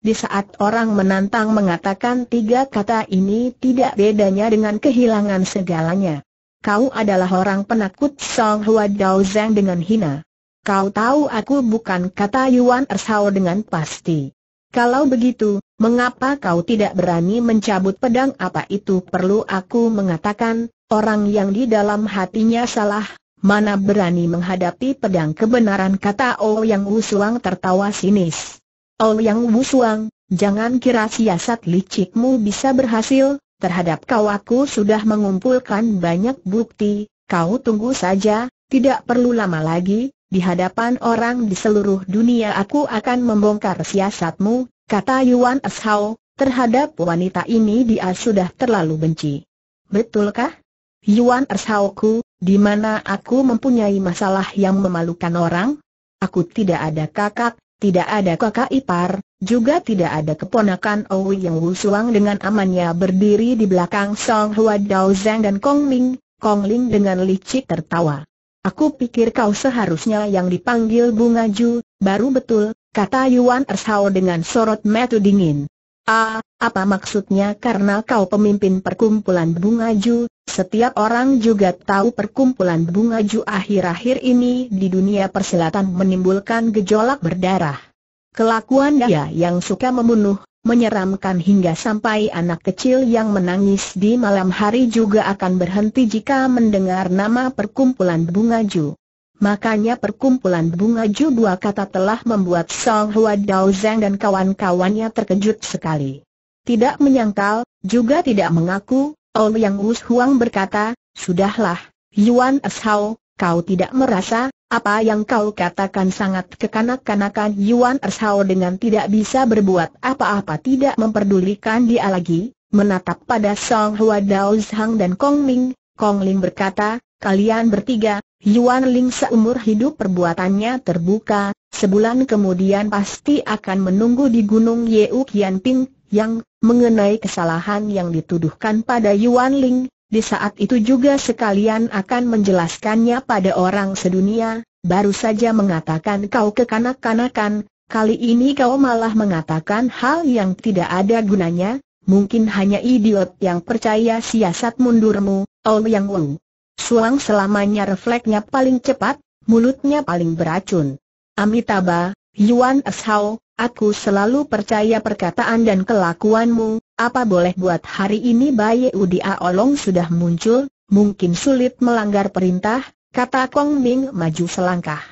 di saat orang menantang mengatakan tiga kata ini tidak bedanya dengan kehilangan segalanya. Kau adalah orang penakut Song Hua Dao Zeng dengan hina. Kau tahu aku bukan kata Yuan Ershao dengan pasti. Kalau begitu, mengapa kau tidak berani mencabut pedang apa itu perlu aku mengatakan, orang yang di dalam hatinya salah, mana berani menghadapi pedang kebenaran kata O Yang Usuang tertawa sinis. Yang Busuang, jangan kira siasat licikmu bisa berhasil, terhadap kau aku sudah mengumpulkan banyak bukti, kau tunggu saja, tidak perlu lama lagi, di hadapan orang di seluruh dunia aku akan membongkar siasatmu, kata Yuan Ashao, terhadap wanita ini dia sudah terlalu benci. Betulkah? Yuan ku, di mana aku mempunyai masalah yang memalukan orang? Aku tidak ada kakak, tidak ada kakak ipar, juga tidak ada keponakan Owi yang Wusuang dengan amannya berdiri di belakang Song Hua Dao Zeng dan Kong Ling. Kong Ling dengan licik tertawa. Aku pikir kau seharusnya yang dipanggil Bunga Ju, baru betul, kata Yuan Ershao dengan sorot mata dingin. Ah, apa maksudnya karena kau pemimpin perkumpulan Bunga Ju, setiap orang juga tahu perkumpulan bunga ju akhir-akhir ini di dunia persilatan menimbulkan gejolak berdarah. Kelakuan dia yang suka membunuh, menyeramkan hingga sampai anak kecil yang menangis di malam hari juga akan berhenti jika mendengar nama perkumpulan bunga ju. Makanya perkumpulan bunga ju dua kata telah membuat Song Hua Dao Zeng dan kawan-kawannya terkejut sekali. Tidak menyangkal, juga tidak mengaku, yang Wus Huang berkata, Sudahlah, Yuan Ershao, kau tidak merasa, apa yang kau katakan sangat kekanak-kanakan Yuan Ershao dengan tidak bisa berbuat apa-apa tidak memperdulikan dia lagi, menatap pada Song Hua Dao Zhang dan Kong Ming, Kong Ling berkata, kalian bertiga, Yuan Ling seumur hidup perbuatannya terbuka, sebulan kemudian pasti akan menunggu di Gunung Yeu Kian Ping yang mengenai kesalahan yang dituduhkan pada Yuan Ling, di saat itu juga sekalian akan menjelaskannya pada orang sedunia, baru saja mengatakan kau kekanak-kanakan, kali ini kau malah mengatakan hal yang tidak ada gunanya, mungkin hanya idiot yang percaya siasat mundurmu, Ol Yang Wu. Suang selamanya refleksnya paling cepat, mulutnya paling beracun. Amitabha, Yuan Eshao, Aku selalu percaya perkataan dan kelakuanmu, apa boleh buat hari ini Bayi Udia Olong sudah muncul, mungkin sulit melanggar perintah, kata Kong Ming maju selangkah.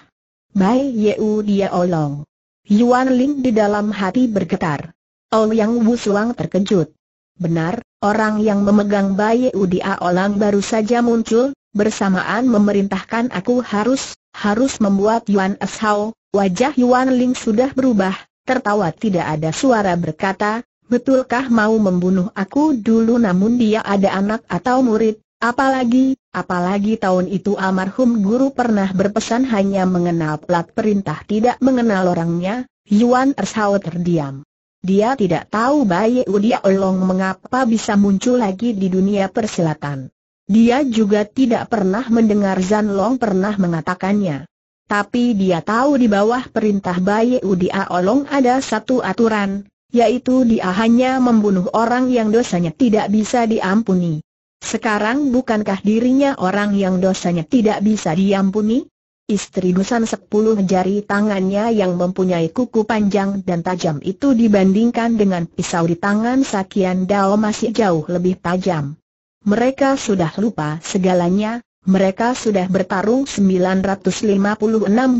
Bayi Yeu Dia Olong. Yuan Ling di dalam hati bergetar. Ouyang Wusuang terkejut. Benar, orang yang memegang Bayi Udia Olong baru saja muncul, bersamaan memerintahkan aku harus, harus membuat Yuan Eshao, wajah Yuan Ling sudah berubah, tertawa tidak ada suara berkata, betulkah mau membunuh aku dulu namun dia ada anak atau murid, apalagi, apalagi tahun itu almarhum guru pernah berpesan hanya mengenal plat perintah tidak mengenal orangnya, Yuan Ershao terdiam. Dia tidak tahu Bayi Udia Olong mengapa bisa muncul lagi di dunia persilatan. Dia juga tidak pernah mendengar Zan Long pernah mengatakannya. Tapi dia tahu di bawah perintah Bayi Udi Aolong ada satu aturan, yaitu dia hanya membunuh orang yang dosanya tidak bisa diampuni. Sekarang bukankah dirinya orang yang dosanya tidak bisa diampuni? Istri Dusan sepuluh jari tangannya yang mempunyai kuku panjang dan tajam itu dibandingkan dengan pisau di tangan Sakian Dao masih jauh lebih tajam. Mereka sudah lupa segalanya, mereka sudah bertarung 956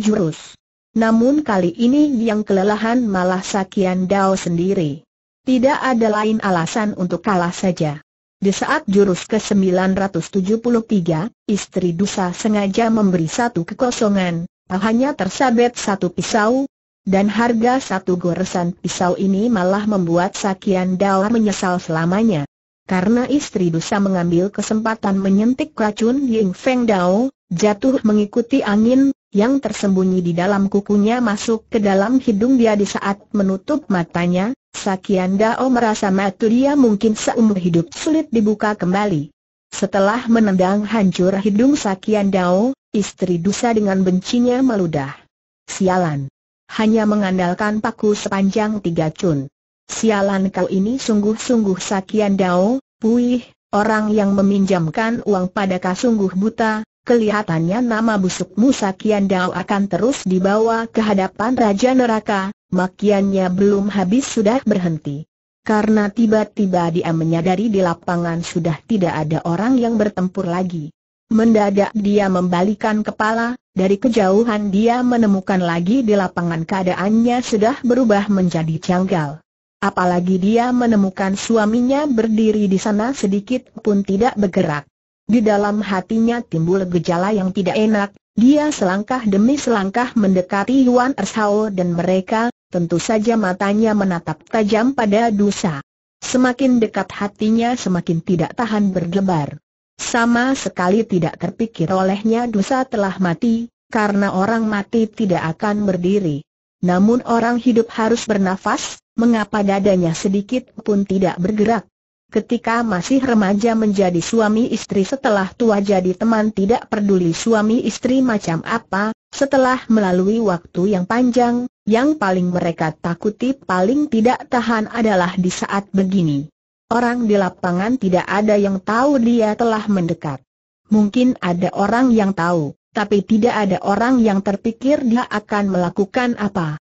jurus. Namun kali ini yang kelelahan malah Sakian Dao sendiri. Tidak ada lain alasan untuk kalah saja. Di saat jurus ke-973, istri Dusa sengaja memberi satu kekosongan, hanya tersabet satu pisau, dan harga satu goresan pisau ini malah membuat Sakian Dao menyesal selamanya. Karena istri Dusa mengambil kesempatan menyentik racun Ying Feng Dao, jatuh mengikuti angin, yang tersembunyi di dalam kukunya masuk ke dalam hidung dia di saat menutup matanya, Sakian Dao merasa mata dia mungkin seumur hidup sulit dibuka kembali. Setelah menendang hancur hidung Sakian Dao, istri Dusa dengan bencinya meludah. Sialan. Hanya mengandalkan paku sepanjang tiga cun. Sialan kau ini sungguh-sungguh Sakian Dao, Puih, orang yang meminjamkan uang padaka sungguh buta, kelihatannya nama busukmu Sakian Dao akan terus dibawa ke hadapan Raja Neraka, makiannya belum habis sudah berhenti. Karena tiba-tiba dia menyadari di lapangan sudah tidak ada orang yang bertempur lagi. Mendadak dia membalikan kepala, dari kejauhan dia menemukan lagi di lapangan keadaannya sudah berubah menjadi canggal. Apalagi dia menemukan suaminya berdiri di sana sedikit pun tidak bergerak. Di dalam hatinya timbul gejala yang tidak enak, dia selangkah demi selangkah mendekati Yuan Ershao dan mereka, tentu saja matanya menatap tajam pada Dusa. Semakin dekat hatinya semakin tidak tahan berdebar. Sama sekali tidak terpikir olehnya Dusa telah mati, karena orang mati tidak akan berdiri. Namun orang hidup harus bernafas, mengapa dadanya sedikit pun tidak bergerak. Ketika masih remaja menjadi suami istri setelah tua jadi teman tidak peduli suami istri macam apa, setelah melalui waktu yang panjang, yang paling mereka takuti paling tidak tahan adalah di saat begini. Orang di lapangan tidak ada yang tahu dia telah mendekat. Mungkin ada orang yang tahu, tapi tidak ada orang yang terpikir dia akan melakukan apa.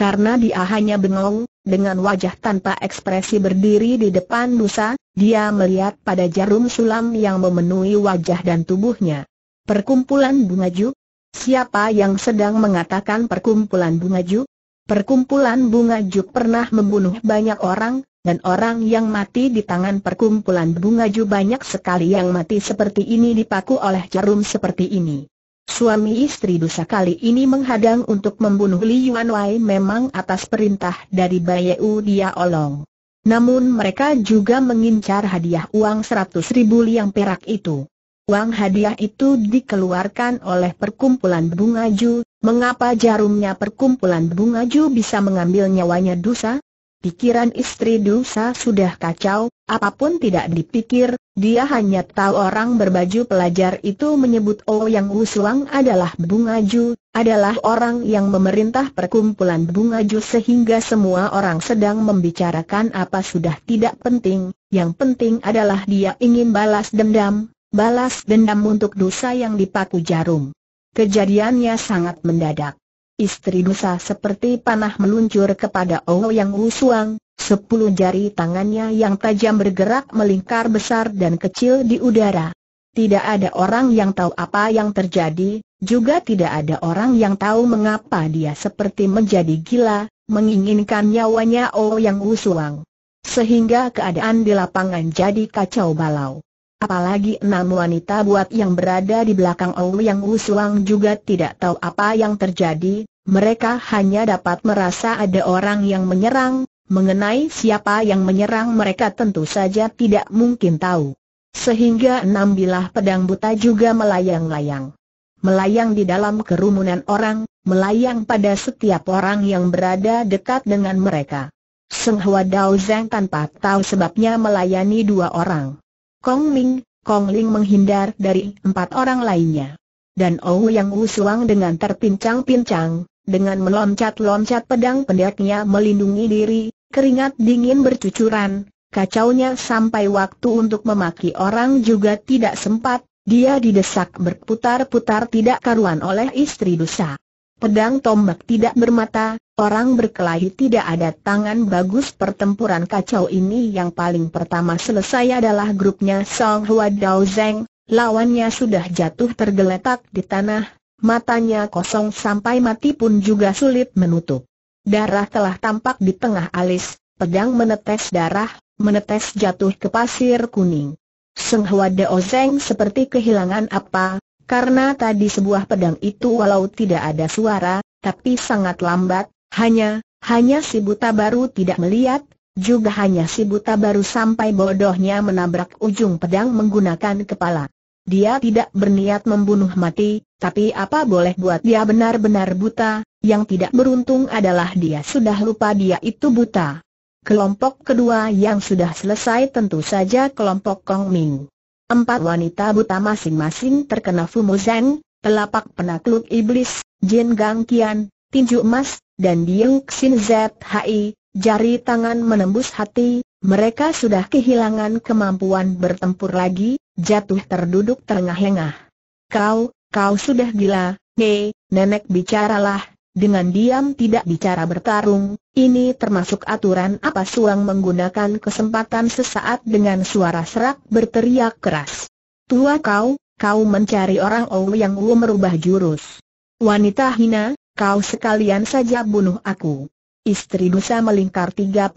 Karena dia hanya bengong, dengan wajah tanpa ekspresi berdiri di depan Nusa, dia melihat pada jarum sulam yang memenuhi wajah dan tubuhnya. Perkumpulan bunga Bungaju? Siapa yang sedang mengatakan perkumpulan bunga Bungaju? Perkumpulan bunga Bungaju pernah membunuh banyak orang, dan orang yang mati di tangan perkumpulan bunga bungaju banyak sekali yang mati seperti ini dipaku oleh jarum seperti ini. Suami istri dusa kali ini menghadang untuk membunuh Li Yuan Wei memang atas perintah dari Bayeu Dia Olong. Namun mereka juga mengincar hadiah uang seratus ribu liang perak itu. Uang hadiah itu dikeluarkan oleh perkumpulan bunga Ju, mengapa jarumnya perkumpulan bunga Ju bisa mengambil nyawanya dusa? Pikiran istri dusa sudah kacau, apapun tidak dipikir, dia hanya tahu orang berbaju pelajar itu menyebut Oh Yang Wusuang adalah bunga Ju, adalah orang yang memerintah perkumpulan bunga Ju sehingga semua orang sedang membicarakan apa sudah tidak penting, yang penting adalah dia ingin balas dendam, balas dendam untuk dosa yang dipaku jarum. Kejadiannya sangat mendadak. Istri dosa seperti panah meluncur kepada Oh Yang Wusuang, Sepuluh jari tangannya yang tajam bergerak melingkar besar dan kecil di udara. Tidak ada orang yang tahu apa yang terjadi, juga tidak ada orang yang tahu mengapa dia seperti menjadi gila, menginginkan nyawanya Oh Yang Usuang. Sehingga keadaan di lapangan jadi kacau balau. Apalagi enam wanita buat yang berada di belakang Oh Yang Usuang juga tidak tahu apa yang terjadi, mereka hanya dapat merasa ada orang yang menyerang, Mengenai siapa yang menyerang mereka tentu saja tidak mungkin tahu. Sehingga enam bilah pedang buta juga melayang-layang. Melayang di dalam kerumunan orang, melayang pada setiap orang yang berada dekat dengan mereka. Seng Hwa Dao Zeng tanpa tahu sebabnya melayani dua orang. Kong Ming, Kong Ling menghindar dari empat orang lainnya. Dan yang Usuang dengan terpincang-pincang, dengan meloncat-loncat pedang pendeknya melindungi diri, Keringat dingin bercucuran, kacaunya sampai waktu untuk memaki orang juga tidak sempat, dia didesak berputar-putar tidak karuan oleh istri dosa. Pedang tombak tidak bermata, orang berkelahi tidak ada tangan bagus pertempuran kacau ini yang paling pertama selesai adalah grupnya Song Hua Dao Zeng, lawannya sudah jatuh tergeletak di tanah, matanya kosong sampai mati pun juga sulit menutup. Darah telah tampak di tengah alis, pedang menetes darah, menetes jatuh ke pasir kuning. Seng Hwa Deo Zeng seperti kehilangan apa, karena tadi sebuah pedang itu walau tidak ada suara, tapi sangat lambat, hanya, hanya si buta baru tidak melihat, juga hanya si buta baru sampai bodohnya menabrak ujung pedang menggunakan kepala. Dia tidak berniat membunuh mati, tapi apa boleh buat dia benar-benar buta, yang tidak beruntung adalah dia sudah lupa dia itu buta. Kelompok kedua yang sudah selesai tentu saja kelompok Kong Ming. Empat wanita buta masing-masing terkena Fumu Zeng, telapak penakluk iblis, Jin Gang Kian, tinju emas, dan Diu Xin ZHI, jari tangan menembus hati, mereka sudah kehilangan kemampuan bertempur lagi, jatuh terduduk terengah-engah. Kau, kau sudah gila, Nee, nenek bicaralah, dengan diam tidak bicara bertarung, ini termasuk aturan apa Suang menggunakan kesempatan sesaat dengan suara serak berteriak keras. Tua kau, kau mencari orang Ou yang lu merubah jurus. Wanita hina, kau sekalian saja bunuh aku. Istri Dusa melingkar 36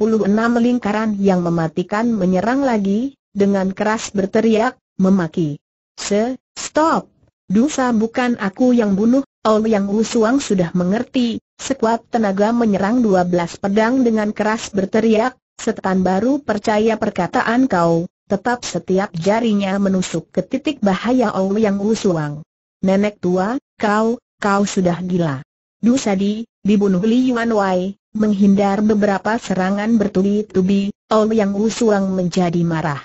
lingkaran yang mematikan menyerang lagi, dengan keras berteriak, memaki. Se, stop, Dusa bukan aku yang bunuh, yang Wusuang sudah mengerti, sekuat tenaga menyerang dua belas pedang dengan keras berteriak, setan baru percaya perkataan kau, tetap setiap jarinya menusuk ke titik bahaya yang Wusuang. Nenek tua, kau, kau sudah gila. Dusadi, dibunuh Li Yuan Wai, menghindar beberapa serangan bertubi-tubi, yang Wusuang menjadi marah.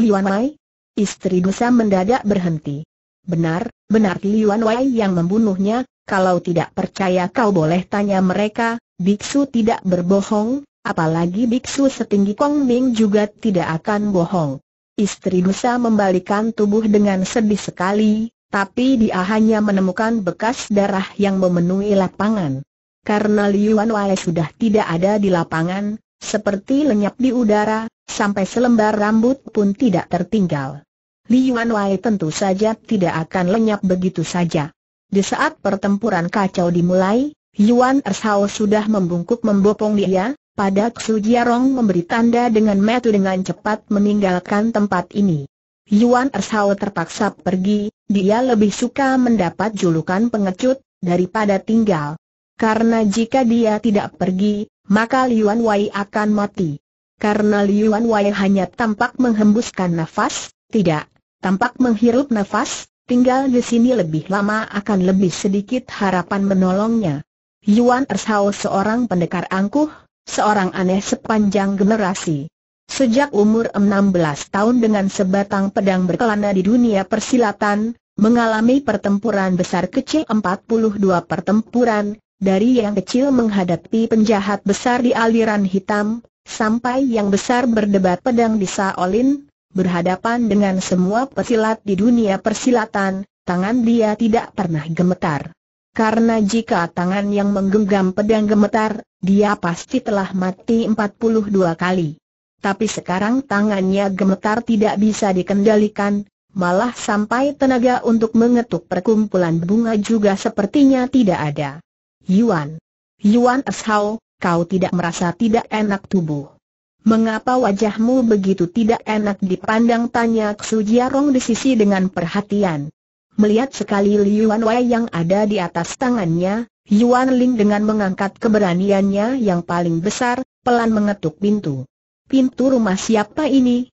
Li Yuan Wai, istri Dusa mendadak berhenti. Benar, benar Liuan Wei yang membunuhnya, kalau tidak percaya kau boleh tanya mereka, Biksu tidak berbohong, apalagi Biksu setinggi Kong Ming juga tidak akan bohong. Istri Musa membalikan tubuh dengan sedih sekali, tapi dia hanya menemukan bekas darah yang memenuhi lapangan. Karena Liuan Wei sudah tidak ada di lapangan, seperti lenyap di udara, sampai selembar rambut pun tidak tertinggal. Li Yuan Wei tentu saja tidak akan lenyap begitu saja. Di saat pertempuran kacau dimulai, Yuan Ershao sudah membungkuk membopong dia, pada Xu Jiarong memberi tanda dengan metu dengan cepat meninggalkan tempat ini. Yuan Ershao terpaksa pergi, dia lebih suka mendapat julukan pengecut, daripada tinggal. Karena jika dia tidak pergi, maka Liuan Wei akan mati. Karena Liuan Wei hanya tampak menghembuskan nafas, tidak tampak menghirup nafas, tinggal di sini lebih lama akan lebih sedikit harapan menolongnya. Yuan Ershao seorang pendekar angkuh, seorang aneh sepanjang generasi. Sejak umur 16 tahun dengan sebatang pedang berkelana di dunia persilatan, mengalami pertempuran besar kecil 42 pertempuran, dari yang kecil menghadapi penjahat besar di aliran hitam, sampai yang besar berdebat pedang di Saolin, Berhadapan dengan semua pesilat di dunia persilatan, tangan dia tidak pernah gemetar. Karena jika tangan yang menggenggam pedang gemetar, dia pasti telah mati 42 kali. Tapi sekarang tangannya gemetar tidak bisa dikendalikan, malah sampai tenaga untuk mengetuk perkumpulan bunga juga sepertinya tidak ada. Yuan. Yuan Ashao, kau tidak merasa tidak enak tubuh. Mengapa wajahmu begitu tidak enak dipandang tanya Jiarong di sisi dengan perhatian. Melihat sekali Liuan Wei yang ada di atas tangannya, Yuan Ling dengan mengangkat keberaniannya yang paling besar, pelan mengetuk pintu. Pintu rumah siapa ini?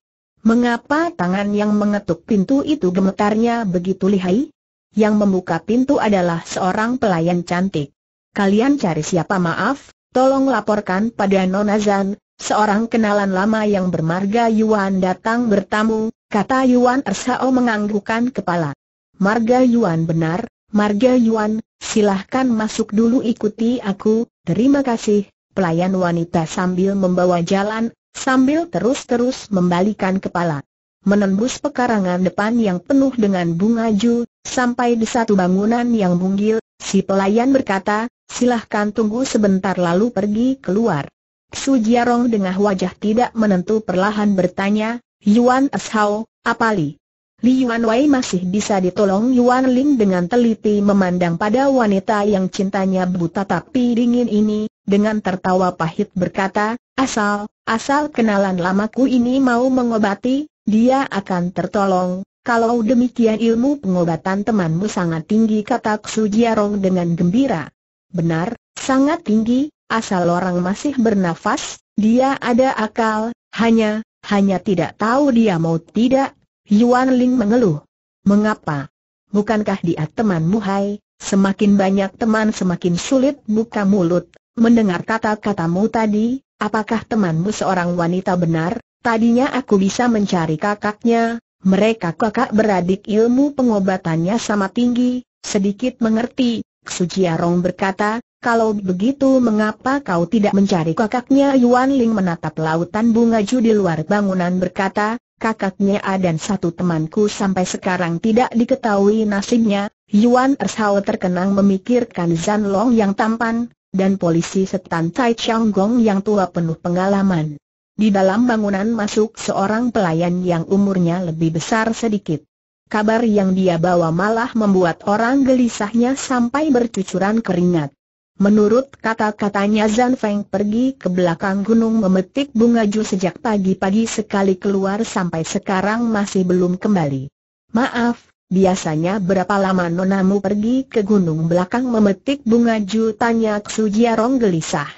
Mengapa tangan yang mengetuk pintu itu gemetarnya begitu lihai? Yang membuka pintu adalah seorang pelayan cantik. Kalian cari siapa maaf, tolong laporkan pada Nona Zan, Seorang kenalan lama yang bermarga Yuan datang bertamu, kata Yuan Ersao menganggukkan kepala. Marga Yuan benar, Marga Yuan, silahkan masuk dulu ikuti aku, terima kasih, pelayan wanita sambil membawa jalan, sambil terus-terus membalikan kepala. Menembus pekarangan depan yang penuh dengan bunga ju, sampai di satu bangunan yang bungil, si pelayan berkata, silahkan tunggu sebentar lalu pergi keluar. Su Jiarong dengan wajah tidak menentu perlahan bertanya, Yuan Ashao, apa li? Li Yuan Wei masih bisa ditolong Yuan Ling dengan teliti memandang pada wanita yang cintanya buta tapi dingin ini, dengan tertawa pahit berkata, asal, asal kenalan lamaku ini mau mengobati, dia akan tertolong. Kalau demikian ilmu pengobatan temanmu sangat tinggi kata Su Jiarong dengan gembira. Benar, sangat tinggi, asal orang masih bernafas, dia ada akal, hanya, hanya tidak tahu dia mau tidak, Yuan Ling mengeluh. Mengapa? Bukankah dia temanmu hai, semakin banyak teman semakin sulit buka mulut, mendengar kata-katamu tadi, apakah temanmu seorang wanita benar, tadinya aku bisa mencari kakaknya, mereka kakak beradik ilmu pengobatannya sama tinggi, sedikit mengerti, Sujiarong berkata, kalau begitu mengapa kau tidak mencari kakaknya Yuan Ling menatap lautan bunga ju di luar bangunan berkata, kakaknya A dan satu temanku sampai sekarang tidak diketahui nasibnya, Yuan Ershao terkenang memikirkan Zan Long yang tampan, dan polisi setan Tai Chang Gong yang tua penuh pengalaman. Di dalam bangunan masuk seorang pelayan yang umurnya lebih besar sedikit. Kabar yang dia bawa malah membuat orang gelisahnya sampai bercucuran keringat. Menurut kata-katanya Zan Feng pergi ke belakang gunung memetik bunga ju sejak pagi-pagi sekali keluar sampai sekarang masih belum kembali. Maaf, biasanya berapa lama nonamu pergi ke gunung belakang memetik bunga ju tanya Jiarong gelisah.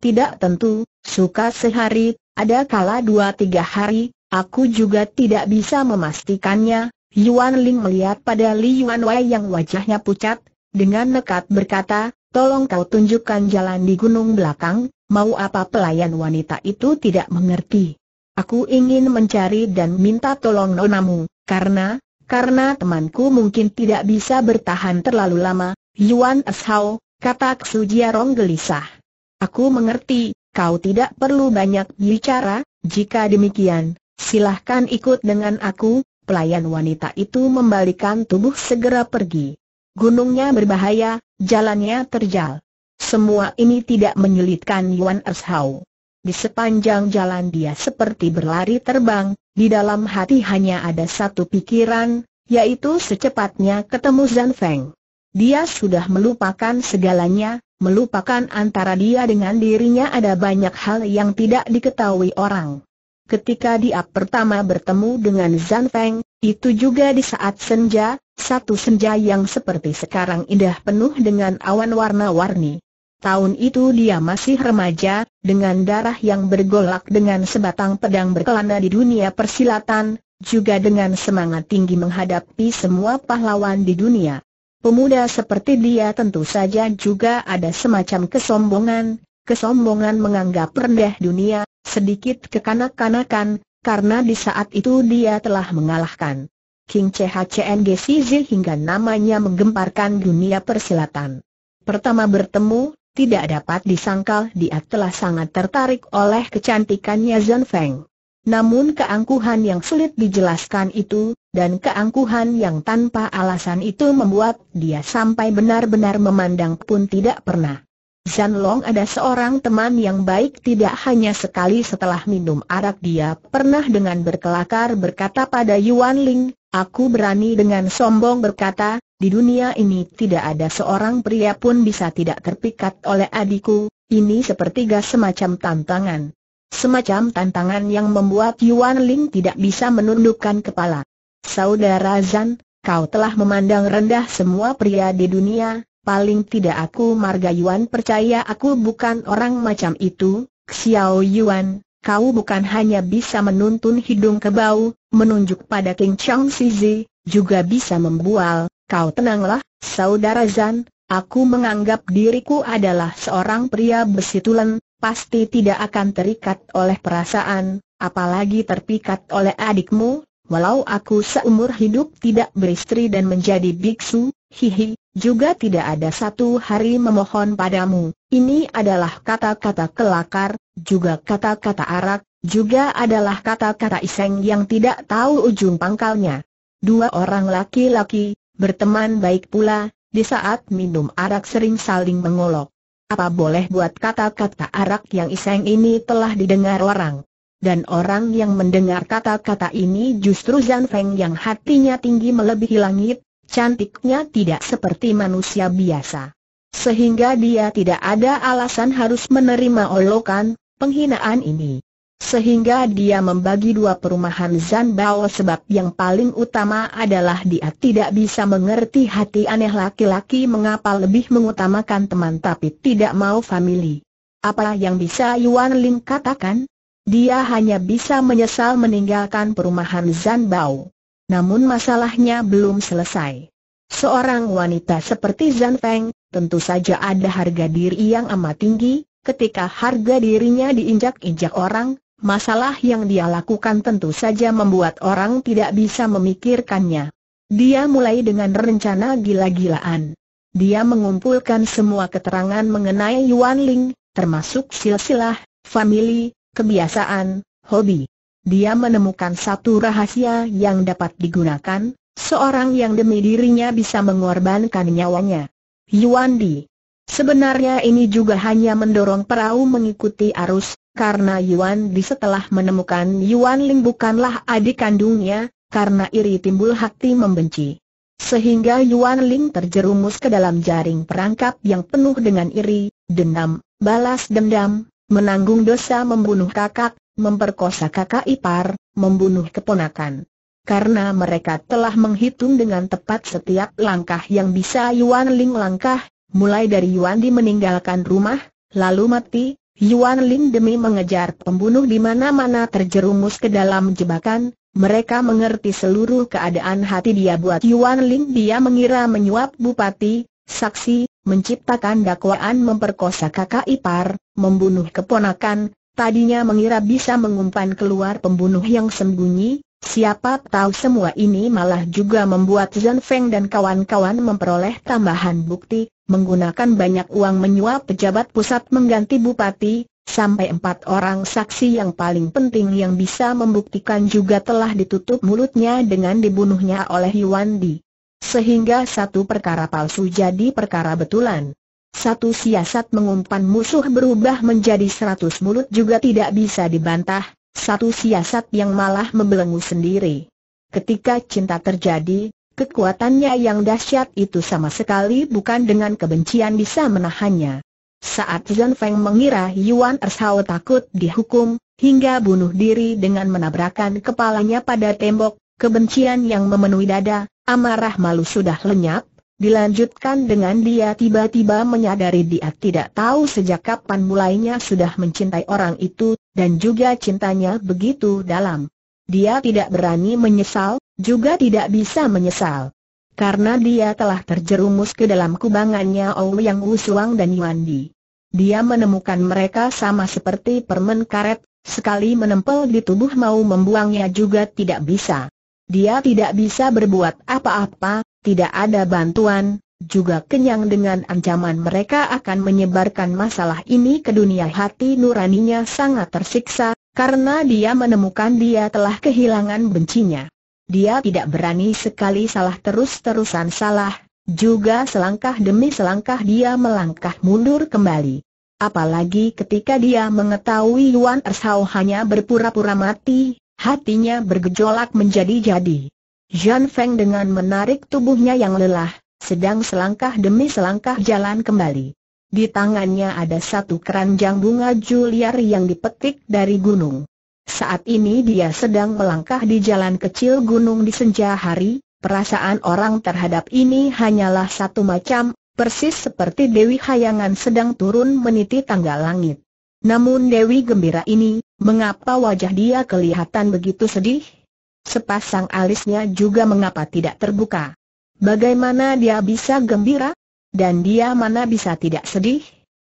Tidak tentu, suka sehari, ada kala dua tiga hari, aku juga tidak bisa memastikannya. Yuan Ling melihat pada Li Yuan Wei yang wajahnya pucat, dengan nekat berkata, tolong kau tunjukkan jalan di gunung belakang, mau apa pelayan wanita itu tidak mengerti. Aku ingin mencari dan minta tolong nonamu, karena, karena temanku mungkin tidak bisa bertahan terlalu lama, Yuan Eshao, kata Ksujiarong gelisah. Aku mengerti, kau tidak perlu banyak bicara, jika demikian, silahkan ikut dengan aku, pelayan wanita itu membalikan tubuh segera pergi gunungnya berbahaya, jalannya terjal. Semua ini tidak menyulitkan Yuan Ershau. Di sepanjang jalan dia seperti berlari terbang, di dalam hati hanya ada satu pikiran, yaitu secepatnya ketemu Zan Feng. Dia sudah melupakan segalanya, melupakan antara dia dengan dirinya ada banyak hal yang tidak diketahui orang. Ketika dia pertama bertemu dengan Zan Feng, itu juga di saat senja, satu senja yang seperti sekarang indah penuh dengan awan warna-warni. Tahun itu dia masih remaja, dengan darah yang bergolak dengan sebatang pedang berkelana di dunia persilatan, juga dengan semangat tinggi menghadapi semua pahlawan di dunia. Pemuda seperti dia tentu saja juga ada semacam kesombongan, kesombongan menganggap rendah dunia, sedikit kekanak-kanakan, karena di saat itu dia telah mengalahkan King CHCNGCZ hingga namanya menggemparkan dunia persilatan. Pertama bertemu, tidak dapat disangkal dia telah sangat tertarik oleh kecantikannya Zhen Feng. Namun keangkuhan yang sulit dijelaskan itu, dan keangkuhan yang tanpa alasan itu membuat dia sampai benar-benar memandang pun tidak pernah. Zan Long ada seorang teman yang baik tidak hanya sekali setelah minum arak dia pernah dengan berkelakar berkata pada Yuan Ling, aku berani dengan sombong berkata, di dunia ini tidak ada seorang pria pun bisa tidak terpikat oleh adikku, ini sepertiga semacam tantangan. Semacam tantangan yang membuat Yuan Ling tidak bisa menundukkan kepala. Saudara Zan, kau telah memandang rendah semua pria di dunia, paling tidak aku Marga Yuan percaya aku bukan orang macam itu, Xiao Yuan, kau bukan hanya bisa menuntun hidung ke bau, menunjuk pada King Chang Sizi, juga bisa membual, kau tenanglah, saudara Zan, aku menganggap diriku adalah seorang pria besitulen, pasti tidak akan terikat oleh perasaan, apalagi terpikat oleh adikmu, walau aku seumur hidup tidak beristri dan menjadi biksu, hihi, juga tidak ada satu hari memohon padamu. Ini adalah kata-kata kelakar, juga kata-kata arak, juga adalah kata-kata iseng yang tidak tahu ujung pangkalnya. Dua orang laki-laki, berteman baik pula, di saat minum arak sering saling mengolok. Apa boleh buat kata-kata arak yang iseng ini telah didengar orang. Dan orang yang mendengar kata-kata ini justru Zhan Feng yang hatinya tinggi melebihi langit, Cantiknya tidak seperti manusia biasa. Sehingga dia tidak ada alasan harus menerima olokan, penghinaan ini. Sehingga dia membagi dua perumahan Zan Bao sebab yang paling utama adalah dia tidak bisa mengerti hati aneh laki-laki mengapa lebih mengutamakan teman tapi tidak mau famili. Apa yang bisa Yuan Ling katakan? Dia hanya bisa menyesal meninggalkan perumahan Zan Bao. Namun masalahnya belum selesai. Seorang wanita seperti Zan Feng, tentu saja ada harga diri yang amat tinggi, ketika harga dirinya diinjak-injak orang, masalah yang dia lakukan tentu saja membuat orang tidak bisa memikirkannya. Dia mulai dengan rencana gila-gilaan. Dia mengumpulkan semua keterangan mengenai Yuan Ling, termasuk silsilah, famili, kebiasaan, hobi dia menemukan satu rahasia yang dapat digunakan, seorang yang demi dirinya bisa mengorbankan nyawanya. Yuan Di. Sebenarnya ini juga hanya mendorong perahu mengikuti arus, karena Yuan Di setelah menemukan Yuan Ling bukanlah adik kandungnya, karena iri timbul hati membenci. Sehingga Yuan Ling terjerumus ke dalam jaring perangkap yang penuh dengan iri, dendam, balas dendam, menanggung dosa membunuh kakak, memperkosa kakak ipar, membunuh keponakan. Karena mereka telah menghitung dengan tepat setiap langkah yang bisa Yuan Ling langkah, mulai dari Yuan Di meninggalkan rumah, lalu mati, Yuan Ling demi mengejar pembunuh di mana-mana terjerumus ke dalam jebakan, mereka mengerti seluruh keadaan hati dia buat Yuan Ling dia mengira menyuap bupati, saksi, menciptakan dakwaan memperkosa kakak ipar, membunuh keponakan, Tadinya mengira bisa mengumpan keluar pembunuh yang sembunyi, siapa tahu semua ini malah juga membuat Zhen Feng dan kawan-kawan memperoleh tambahan bukti, menggunakan banyak uang menyuap pejabat pusat mengganti bupati, sampai empat orang saksi yang paling penting yang bisa membuktikan juga telah ditutup mulutnya dengan dibunuhnya oleh Yuan Di. Sehingga satu perkara palsu jadi perkara betulan. Satu siasat mengumpan musuh berubah menjadi seratus mulut juga tidak bisa dibantah, satu siasat yang malah membelenggu sendiri. Ketika cinta terjadi, kekuatannya yang dahsyat itu sama sekali bukan dengan kebencian bisa menahannya. Saat Zhen Feng mengira Yuan Ershao takut dihukum, hingga bunuh diri dengan menabrakkan kepalanya pada tembok, kebencian yang memenuhi dada, amarah malu sudah lenyap, Dilanjutkan dengan dia tiba-tiba menyadari dia tidak tahu sejak kapan mulainya sudah mencintai orang itu, dan juga cintanya begitu dalam. Dia tidak berani menyesal, juga tidak bisa menyesal. Karena dia telah terjerumus ke dalam kubangannya yang Wusuang dan Yuan Di. Dia menemukan mereka sama seperti permen karet, sekali menempel di tubuh mau membuangnya juga tidak bisa. Dia tidak bisa berbuat apa-apa, tidak ada bantuan, juga kenyang dengan ancaman mereka akan menyebarkan masalah ini ke dunia hati nuraninya sangat tersiksa, karena dia menemukan dia telah kehilangan bencinya. Dia tidak berani sekali salah terus-terusan salah, juga selangkah demi selangkah dia melangkah mundur kembali. Apalagi ketika dia mengetahui Yuan Ershao hanya berpura-pura mati, hatinya bergejolak menjadi-jadi. Jan Feng dengan menarik tubuhnya yang lelah, sedang selangkah demi selangkah jalan kembali. Di tangannya ada satu keranjang bunga juliar yang dipetik dari gunung. Saat ini dia sedang melangkah di jalan kecil gunung di senja hari, perasaan orang terhadap ini hanyalah satu macam, persis seperti Dewi Hayangan sedang turun meniti tangga langit. Namun Dewi gembira ini, mengapa wajah dia kelihatan begitu sedih? Sepasang alisnya juga mengapa tidak terbuka. Bagaimana dia bisa gembira? Dan dia mana bisa tidak sedih?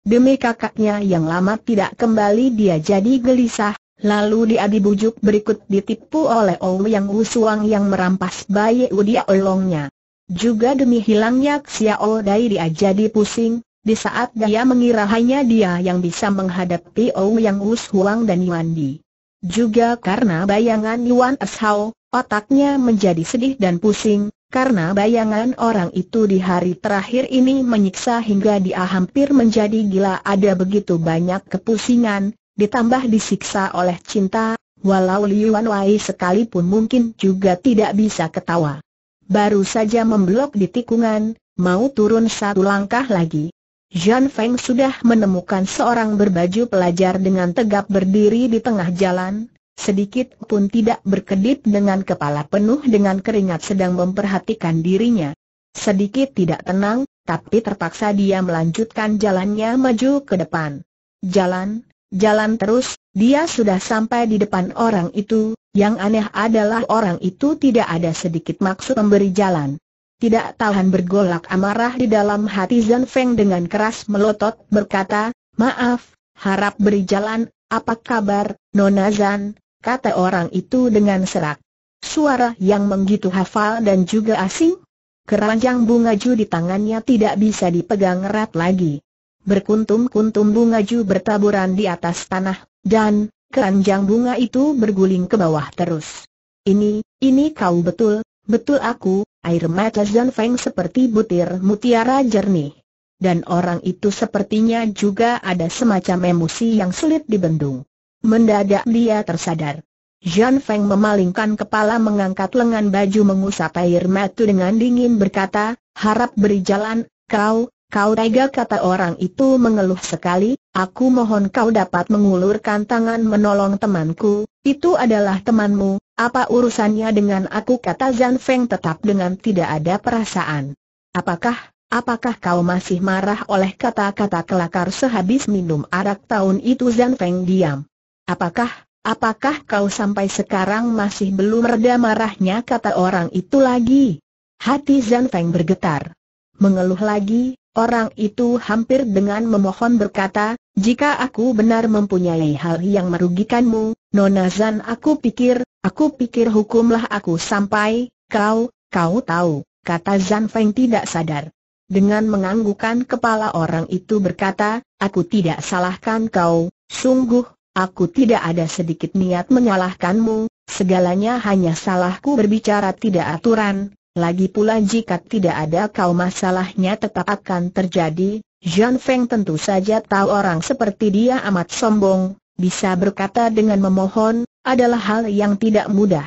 Demi kakaknya yang lama tidak kembali dia jadi gelisah, lalu dia dibujuk berikut ditipu oleh yang Wusuang yang merampas bayi Udia Olongnya. Juga demi hilangnya Xiao Dai dia jadi pusing, di saat dia mengira hanya dia yang bisa menghadapi yang Wusuang dan Yuan Di. Juga karena bayangan Yuan Eshao, otaknya menjadi sedih dan pusing, karena bayangan orang itu di hari terakhir ini menyiksa hingga dia hampir menjadi gila ada begitu banyak kepusingan, ditambah disiksa oleh cinta, walau Liuan Wai sekalipun mungkin juga tidak bisa ketawa. Baru saja memblok di tikungan, mau turun satu langkah lagi, Jan Feng sudah menemukan seorang berbaju pelajar dengan tegap berdiri di tengah jalan, sedikit pun tidak berkedip dengan kepala penuh dengan keringat sedang memperhatikan dirinya. Sedikit tidak tenang, tapi terpaksa dia melanjutkan jalannya maju ke depan. Jalan, jalan terus, dia sudah sampai di depan orang itu, yang aneh adalah orang itu tidak ada sedikit maksud memberi jalan. Tidak tahan bergolak amarah di dalam hati Zan Feng dengan keras melotot, berkata, Maaf, harap beri jalan, apa kabar, Nona Zan, kata orang itu dengan serak. Suara yang menggitu hafal dan juga asing. Keranjang bunga ju di tangannya tidak bisa dipegang erat lagi. Berkuntum-kuntum bunga ju bertaburan di atas tanah, dan keranjang bunga itu berguling ke bawah terus. Ini, ini kau betul, Betul aku, air mata Zhan Feng seperti butir mutiara jernih. Dan orang itu sepertinya juga ada semacam emosi yang sulit dibendung. Mendadak dia tersadar. Zhan Feng memalingkan kepala mengangkat lengan baju mengusap air mata dengan dingin berkata, harap beri jalan, kau, Kau tega kata orang itu mengeluh sekali, aku mohon kau dapat mengulurkan tangan menolong temanku, itu adalah temanmu, apa urusannya dengan aku kata Zan Feng tetap dengan tidak ada perasaan. Apakah, apakah kau masih marah oleh kata-kata kelakar sehabis minum arak tahun itu Zan Feng diam. Apakah, apakah kau sampai sekarang masih belum reda marahnya kata orang itu lagi? Hati Zan Feng bergetar. Mengeluh lagi, Orang itu hampir dengan memohon berkata, jika aku benar mempunyai hal yang merugikanmu, Nona Zan aku pikir, aku pikir hukumlah aku sampai, kau, kau tahu, kata Zan Feng tidak sadar. Dengan menganggukan kepala orang itu berkata, aku tidak salahkan kau, sungguh, aku tidak ada sedikit niat menyalahkanmu, segalanya hanya salahku berbicara tidak aturan, lagi pula jika tidak ada kau masalahnya tetap akan terjadi, Jean Feng tentu saja tahu orang seperti dia amat sombong, bisa berkata dengan memohon, adalah hal yang tidak mudah.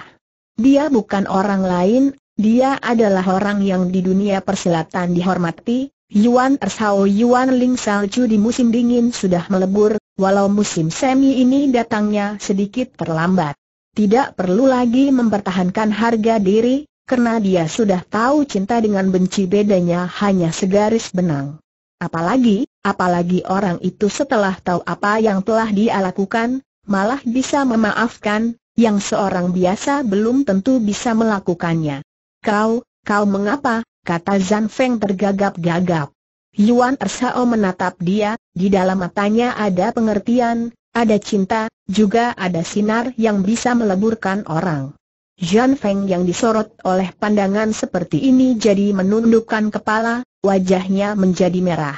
Dia bukan orang lain, dia adalah orang yang di dunia persilatan dihormati, Yuan Ersao Yuan Ling Salju di musim dingin sudah melebur, walau musim semi ini datangnya sedikit terlambat. Tidak perlu lagi mempertahankan harga diri, karena dia sudah tahu cinta dengan benci bedanya hanya segaris benang. Apalagi, apalagi orang itu setelah tahu apa yang telah dia lakukan, malah bisa memaafkan, yang seorang biasa belum tentu bisa melakukannya. Kau, kau mengapa, kata Zan Feng tergagap-gagap. Yuan Ersao menatap dia, di dalam matanya ada pengertian, ada cinta, juga ada sinar yang bisa meleburkan orang. Jan Feng yang disorot oleh pandangan seperti ini jadi menundukkan kepala, wajahnya menjadi merah.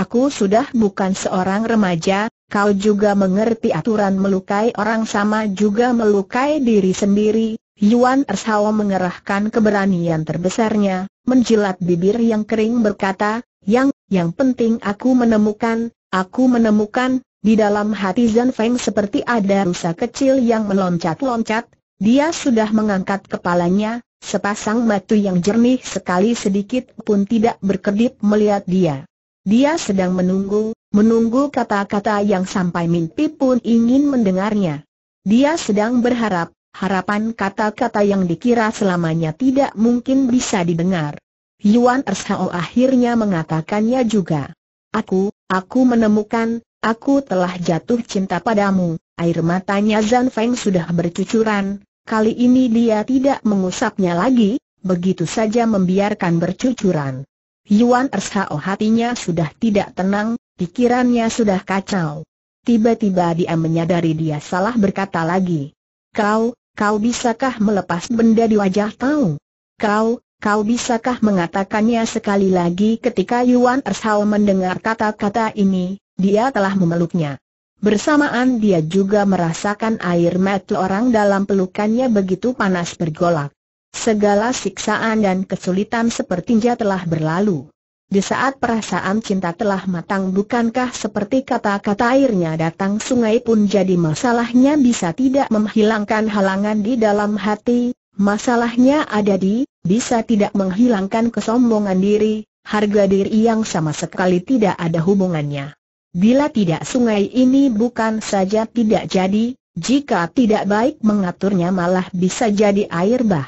Aku sudah bukan seorang remaja, kau juga mengerti aturan melukai orang sama juga melukai diri sendiri, Yuan Ershao mengerahkan keberanian terbesarnya, menjilat bibir yang kering berkata, yang, yang penting aku menemukan, aku menemukan, di dalam hati Zan Feng seperti ada rusa kecil yang meloncat-loncat, dia sudah mengangkat kepalanya, sepasang mata yang jernih sekali sedikit pun tidak berkedip melihat dia. Dia sedang menunggu, menunggu kata-kata yang sampai mimpi pun ingin mendengarnya. Dia sedang berharap, harapan kata-kata yang dikira selamanya tidak mungkin bisa didengar. Yuan Ershao akhirnya mengatakannya juga. Aku, aku menemukan, aku telah jatuh cinta padamu, air matanya Zan Feng sudah bercucuran, Kali ini dia tidak mengusapnya lagi, begitu saja membiarkan bercucuran. Yuan Ershao oh, hatinya sudah tidak tenang, pikirannya sudah kacau. Tiba-tiba dia menyadari dia salah berkata lagi. Kau, kau bisakah melepas benda di wajah tahu? Kau, kau bisakah mengatakannya sekali lagi ketika Yuan Ershao mendengar kata-kata ini, dia telah memeluknya. Bersamaan dia juga merasakan air mata orang dalam pelukannya begitu panas bergolak. Segala siksaan dan kesulitan sepertinya telah berlalu. Di saat perasaan cinta telah matang bukankah seperti kata-kata airnya datang sungai pun jadi masalahnya bisa tidak menghilangkan halangan di dalam hati, masalahnya ada di, bisa tidak menghilangkan kesombongan diri, harga diri yang sama sekali tidak ada hubungannya. Bila tidak sungai ini bukan saja tidak jadi, jika tidak baik mengaturnya malah bisa jadi air bah.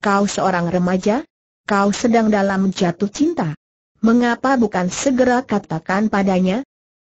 Kau seorang remaja? Kau sedang dalam jatuh cinta? Mengapa bukan segera katakan padanya,